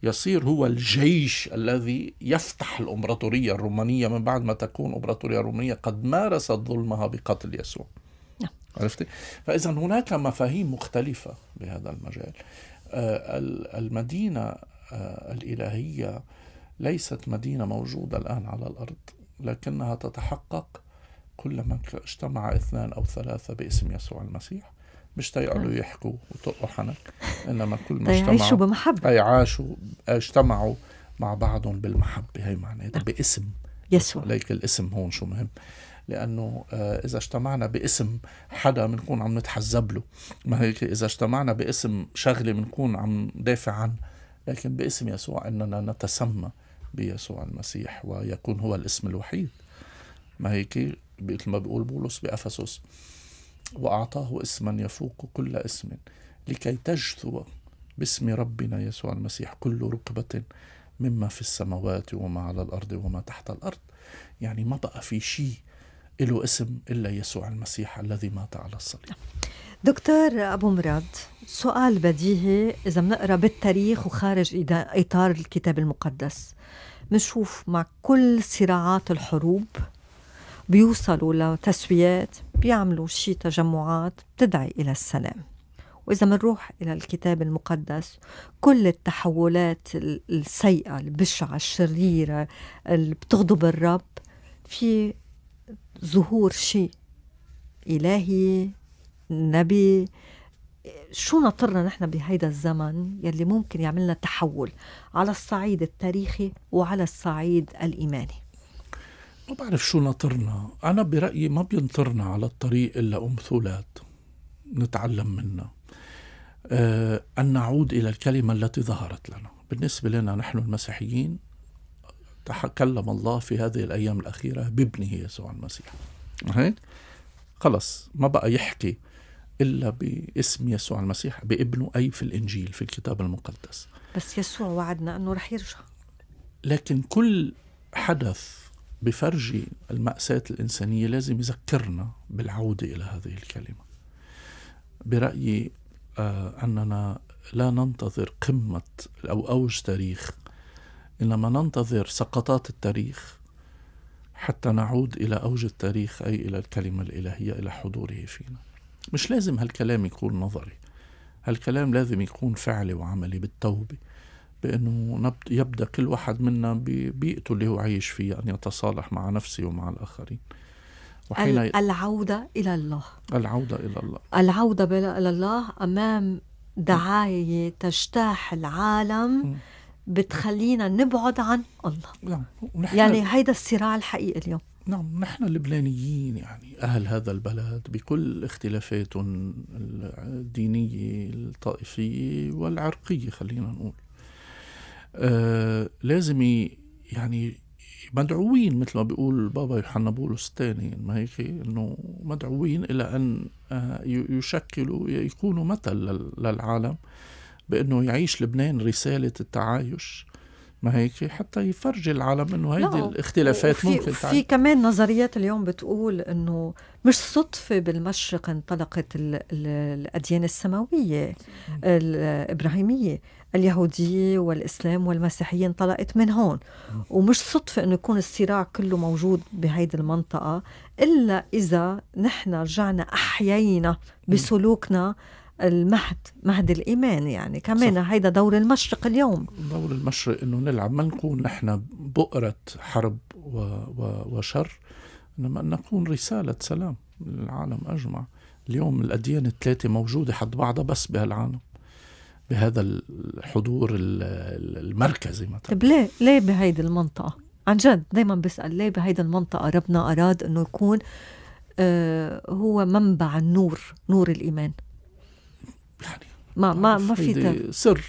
يصير هو الجيش الذي يفتح الامبراطوريه الرومانيه من بعد ما تكون امبراطوريه رومانيه قد مارست ظلمها بقتل يسوع. نعم. عرفتي؟ فاذا هناك مفاهيم مختلفه بهذا المجال. آه، المدينه آه، الالهيه ليست مدينة موجودة الآن على الأرض لكنها تتحقق كلما اجتمع اثنان أو ثلاثة باسم يسوع المسيح مش تيقعدوا نعم. يحكوا وتقوا حنك انما كل ما اجتمعوا يعيشوا بمحبه اي عاشوا اجتمعوا مع بعضهم بالمحبه هي معناتها نعم. باسم يسوع ليك الاسم هون شو مهم لانه آه، اذا اجتمعنا باسم حدا بنكون عم نتحزب له ما هيك اذا اجتمعنا باسم شغله بنكون عم ندافع عنه لكن باسم يسوع اننا نتسمى بيسوع المسيح ويكون هو الاسم الوحيد ما هيك مثل ما بيقول بولس بأفسس وأعطاه اسما يفوق كل اسم لكي تجثو باسم ربنا يسوع المسيح كل ركبة مما في السماوات وما على الأرض وما تحت الأرض يعني ما بقى في شيء له اسم إلا يسوع المسيح الذي مات على الصليب دكتور أبو مراد سؤال بديهي إذا بنقرأ بالتاريخ وخارج إطار الكتاب المقدس بنشوف مع كل صراعات الحروب بيوصلوا لتسويات بيعملوا شي تجمعات بتدعي إلى السلام وإذا منروح إلى الكتاب المقدس كل التحولات السيئة البشعة الشريرة اللي بتغضب الرب في ظهور شيء إلهي نبي شو ناطرنا نحن بهيدا الزمن يلي ممكن يعمل لنا تحول على الصعيد التاريخي وعلى الصعيد الإيماني ما بعرف شو ناطرنا أنا برأيي ما بينطرنا على الطريق إلا أمثلات نتعلم منها أه أن نعود إلى الكلمة التي ظهرت لنا بالنسبة لنا نحن المسيحيين تكلم الله في هذه الأيام الأخيرة بابنه يسوع المسيح هيك خلص ما بقى يحكي إلا باسم يسوع المسيح بابنه أي في الإنجيل في الكتاب المقدس بس يسوع وعدنا أنه رح يرجع لكن كل حدث بفرجي المأساة الإنسانية لازم يذكرنا بالعودة إلى هذه الكلمة برأيي آه، أننا لا ننتظر قمة أو أوج تاريخ إنما ننتظر سقطات التاريخ حتى نعود إلى أوج التاريخ أي إلى الكلمة الإلهية إلى حضوره فينا مش لازم هالكلام يكون نظري هالكلام لازم يكون فعلي وعملي بالتوبة بأنه يبدأ كل واحد منا ببيئته اللي هو عايش فيها أن يعني يتصالح مع نفسه ومع الآخرين وحين العودة إلى الله العودة إلى الله العودة إلى الله أمام دعاية تجتاح العالم بتخلينا نبعد عن الله نعم، يعني هيدا الصراع الحقيقي اليوم نعم نحن اللبنانيين يعني أهل هذا البلد بكل اختلافات الدينية الطائفية والعرقية خلينا نقول آه لازم يعني مدعوين مثل ما بيقول بابا يوحنا بولس الثاني ما هيك انه مدعوين الى ان آه، يشكلوا يكونوا مثل للعالم بانه يعيش لبنان رساله التعايش ما هيك حتى يفرجي العالم انه هيدي الاختلافات ممكن تعمل في كمان نظريات اليوم بتقول انه مش صدفه بالمشرق انطلقت الاديان السماويه الابراهيميه اليهوديه والاسلام والمسيحيه انطلقت من هون ومش صدفه انه يكون الصراع كله موجود بهيدي المنطقه الا اذا نحن رجعنا احيينا بسلوكنا المهد مهد الإيمان يعني كمان هيدا دور المشرق اليوم دور المشرق إنه نلعب ما نكون نحن بؤرة حرب و و وشر إنما نكون رسالة سلام للعالم أجمع اليوم الأديان الثلاثة موجودة حد بعضها بس بهالعالم بهذا الحضور المركزي مثلا طب ليه ليه بهيدي المنطقة؟ عن جد دايما بسأل ليه بهيدي المنطقة ربنا أراد إنه يكون آه هو منبع النور نور الإيمان يعني ما ما ما في سر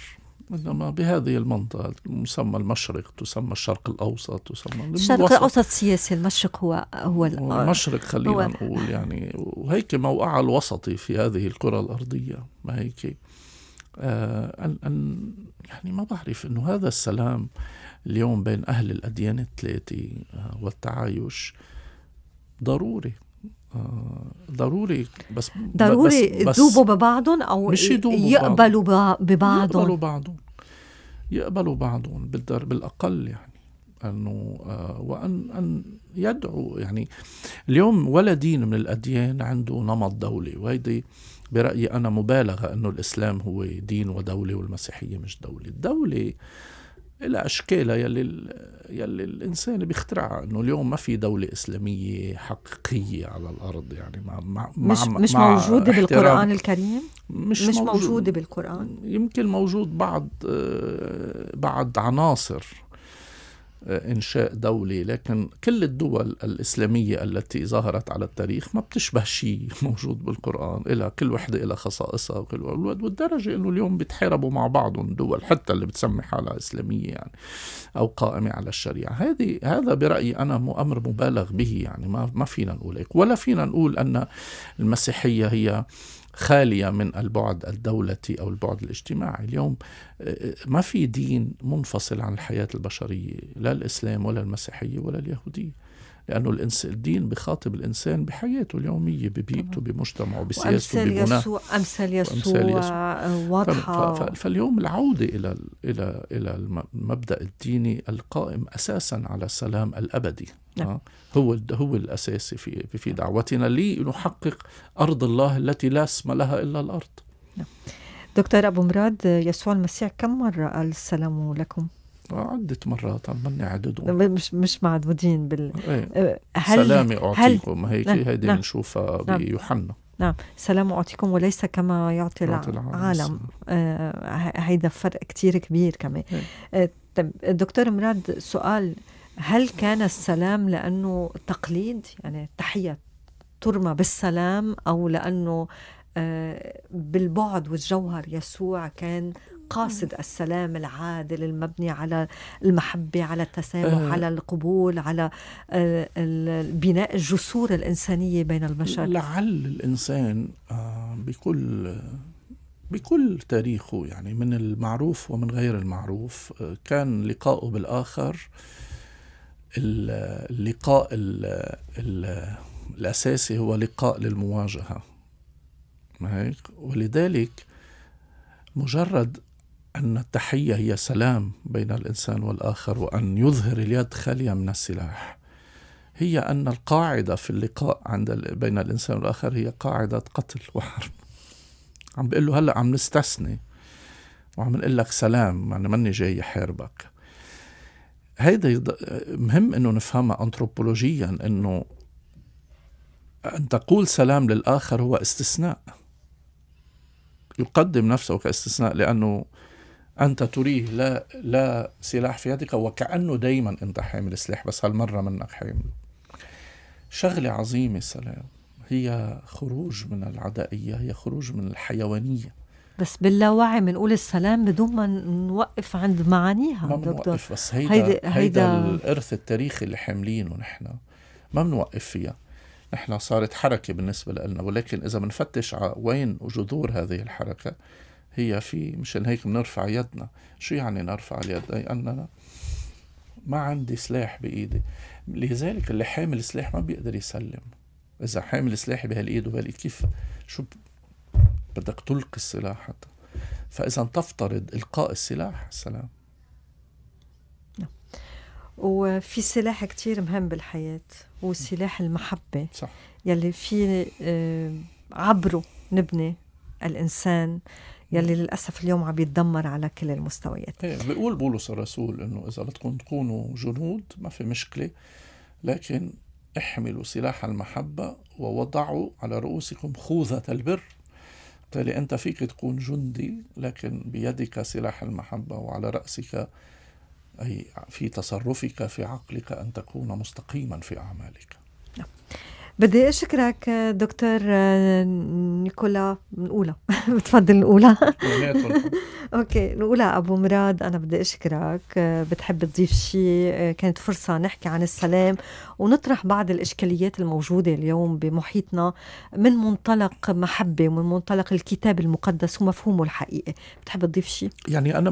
انما بهذه المنطقه مسمى المشرق تسمى الشرق الاوسط تسمى الشرق الاوسط سياسي المشرق هو هو المشرق خلينا نقول يعني وهيك موقعها الوسطي في هذه الكره الارضيه ما هيك آه أن أن يعني ما بعرف انه هذا السلام اليوم بين اهل الاديان الثلاثه آه، والتعايش ضروري آه، ضروري بس ضروري يذوبوا ببعضهم او مش يقبلوا ببعضهم يقبلوا بعضهم يقبلوا بعضهم بالدر بالاقل يعني انه آه، وان ان يدعو يعني اليوم ولا دين من الاديان عنده نمط دولي وهيدي برايي انا مبالغه انه الاسلام هو دين ودوله والمسيحيه مش دوله الدوله إلى اشكالها يلي يلي الانسان بيخترعها انه اليوم ما في دوله اسلاميه حقيقيه على الارض يعني مع مع مش مع مش موجوده بالقران الكريم مش, مش موجود موجوده بالقران يمكن موجود بعض آه، بعض عناصر آه، انشاء دولة لكن كل الدول الإسلامية التي ظهرت على التاريخ ما بتشبه شيء موجود بالقرآن إلها كل وحدة لها خصائصها وكل والدرجة إنه اليوم بيتحاربوا مع بعضهم دول حتى اللي بتسمي حالها إسلامية يعني أو قائمة على الشريعة هذه هذا برأيي أنا أمر مبالغ به يعني ما ما فينا نقول هيك ولا فينا نقول أن المسيحية هي خالية من البعد الدولتي أو البعد الاجتماعي اليوم آه، آه، ما في دين منفصل عن الحياة البشرية لا الإسلام ولا المسيحية ولا اليهودية لأنه الإنس الدين بخاطب الإنسان بحياته اليومية ببيئته بمجتمعه بسياسته ببناء أمثال يسوع أمثال يسوع آه، واضحة فاليوم العودة إلى إلى إلى المبدأ الديني القائم أساسا على السلام الأبدي نعم. آه، هو هو الأساسي في في دعوتنا لنحقق أرض الله التي لا اسم لها إلا الأرض نعم. دكتور أبو مراد يسوع المسيح كم مرة قال السلام لكم؟ عدة مرات عم بني عددهم مش مش معدودين بال ايه. أه، هل سلامة أعطيكم هل... هيك نعم، هيدي نعم. بنشوفها نعم. بيوحنا نعم سلام أعطيكم وليس كما يعطي العالم آه هيدا فرق كتير كبير كمان ايه. آه طيب، دكتور مراد سؤال هل كان السلام لأنه تقليد يعني التحية ترمى بالسلام أو لأنه أه، بالبعد والجوهر يسوع كان قاصد السلام العادل المبني على المحبة على التسامح آه. على القبول على آه، بناء الجسور الإنسانية بين البشر لعل الإنسان آه، بكل بكل تاريخه يعني من المعروف ومن غير المعروف كان لقاؤه بالآخر اللقاء الـ الـ الأساسي هو لقاء للمواجهة ما هيك ولذلك مجرد أن التحية هي سلام بين الإنسان والآخر وأن يظهر اليد خالية من السلاح هي أن القاعدة في اللقاء عند بين الإنسان والآخر هي قاعدة قتل وحرب عم بقول له هلأ عم نستثني وعم نقول لك سلام أنا ماني يعني جاي حاربك هيدا مهم أنه نفهمها أنثروبولوجيا أنه أن تقول سلام للآخر هو استثناء يقدم نفسه كاستثناء لأنه أنت تريه لا, لا سلاح في يدك وكأنه دايما أنت حامل سلاح بس هالمرة منك حامله شغلة عظيمة سلام هي خروج من العدائية هي خروج من الحيوانية بس باللاوعي بنقول السلام بدون ما نوقف عند معانيها ما بنوقف بس هيدا, هيدا, هيدا الإرث التاريخي اللي حاملينه نحن ما بنوقف فيها نحن صارت حركة بالنسبة لنا ولكن إذا بنفتش على وين جذور هذه الحركة هي في مشان هيك بنرفع يدنا شو يعني نرفع اليد أي أننا ما عندي سلاح بإيدي لذلك اللي حامل سلاح ما بيقدر يسلم إذا حامل سلاحي بهالإيد وبهالإيد كيف شو بدك تلقي السلاح حتى فإذا تفترض إلقاء السلاح سلام نعم. وفي سلاح كتير مهم بالحياة وسلاح المحبة صح. يلي في آه، عبره نبني الإنسان يلي للأسف اليوم عم بيتدمر على كل المستويات ايه بيقول بولس الرسول أنه إذا بدكم تكونوا جنود ما في مشكلة لكن احملوا سلاح المحبة ووضعوا على رؤوسكم خوذة البر بالتالي أنت فيك تكون جندي لكن بيدك سلاح المحبة وعلى رأسك أي في تصرفك في عقلك أن تكون مستقيما في أعمالك نعم. بدي اشكرك دكتور آه، نيكولا نقولها بتفضل نقولها اوكي نقولها ابو مراد انا بدي اشكرك آه، بتحب تضيف شيء آه، كانت فرصه نحكي عن السلام ونطرح بعض الاشكاليات الموجوده اليوم بمحيطنا من منطلق محبه ومن منطلق الكتاب المقدس ومفهومه الحقيقي بتحب تضيف شيء يعني انا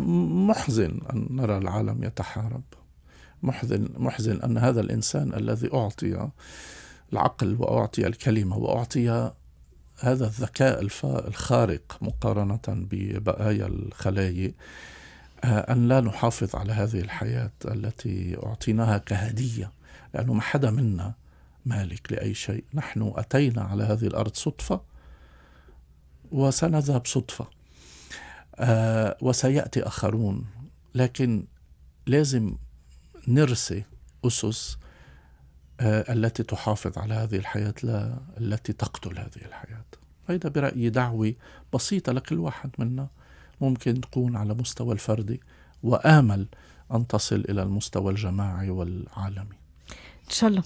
محزن ان نرى العالم يتحارب محزن محزن ان هذا الانسان الذي اعطي العقل وأعطي الكلمة وأعطي هذا الذكاء الخارق مقارنة ببقايا الخلايا آه، أن لا نحافظ على هذه الحياة التي أعطيناها كهدية لأنه ما حدا منا مالك لأي شيء نحن أتينا على هذه الأرض صدفة وسنذهب صدفة آه وسيأتي آخرون لكن لازم نرسي أسس آه، التي تحافظ على هذه الحياة لا التي تقتل هذه الحياة هيدا برأيي دعوة بسيطة لكل واحد منا ممكن تكون على مستوى الفردي وآمل أن تصل إلى المستوى الجماعي والعالمي إن شاء الله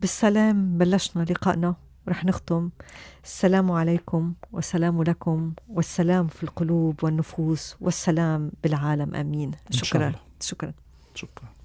بالسلام بلشنا لقائنا رح نختم السلام عليكم وسلام لكم والسلام في القلوب والنفوس والسلام بالعالم امين شكرا شكرا شكرا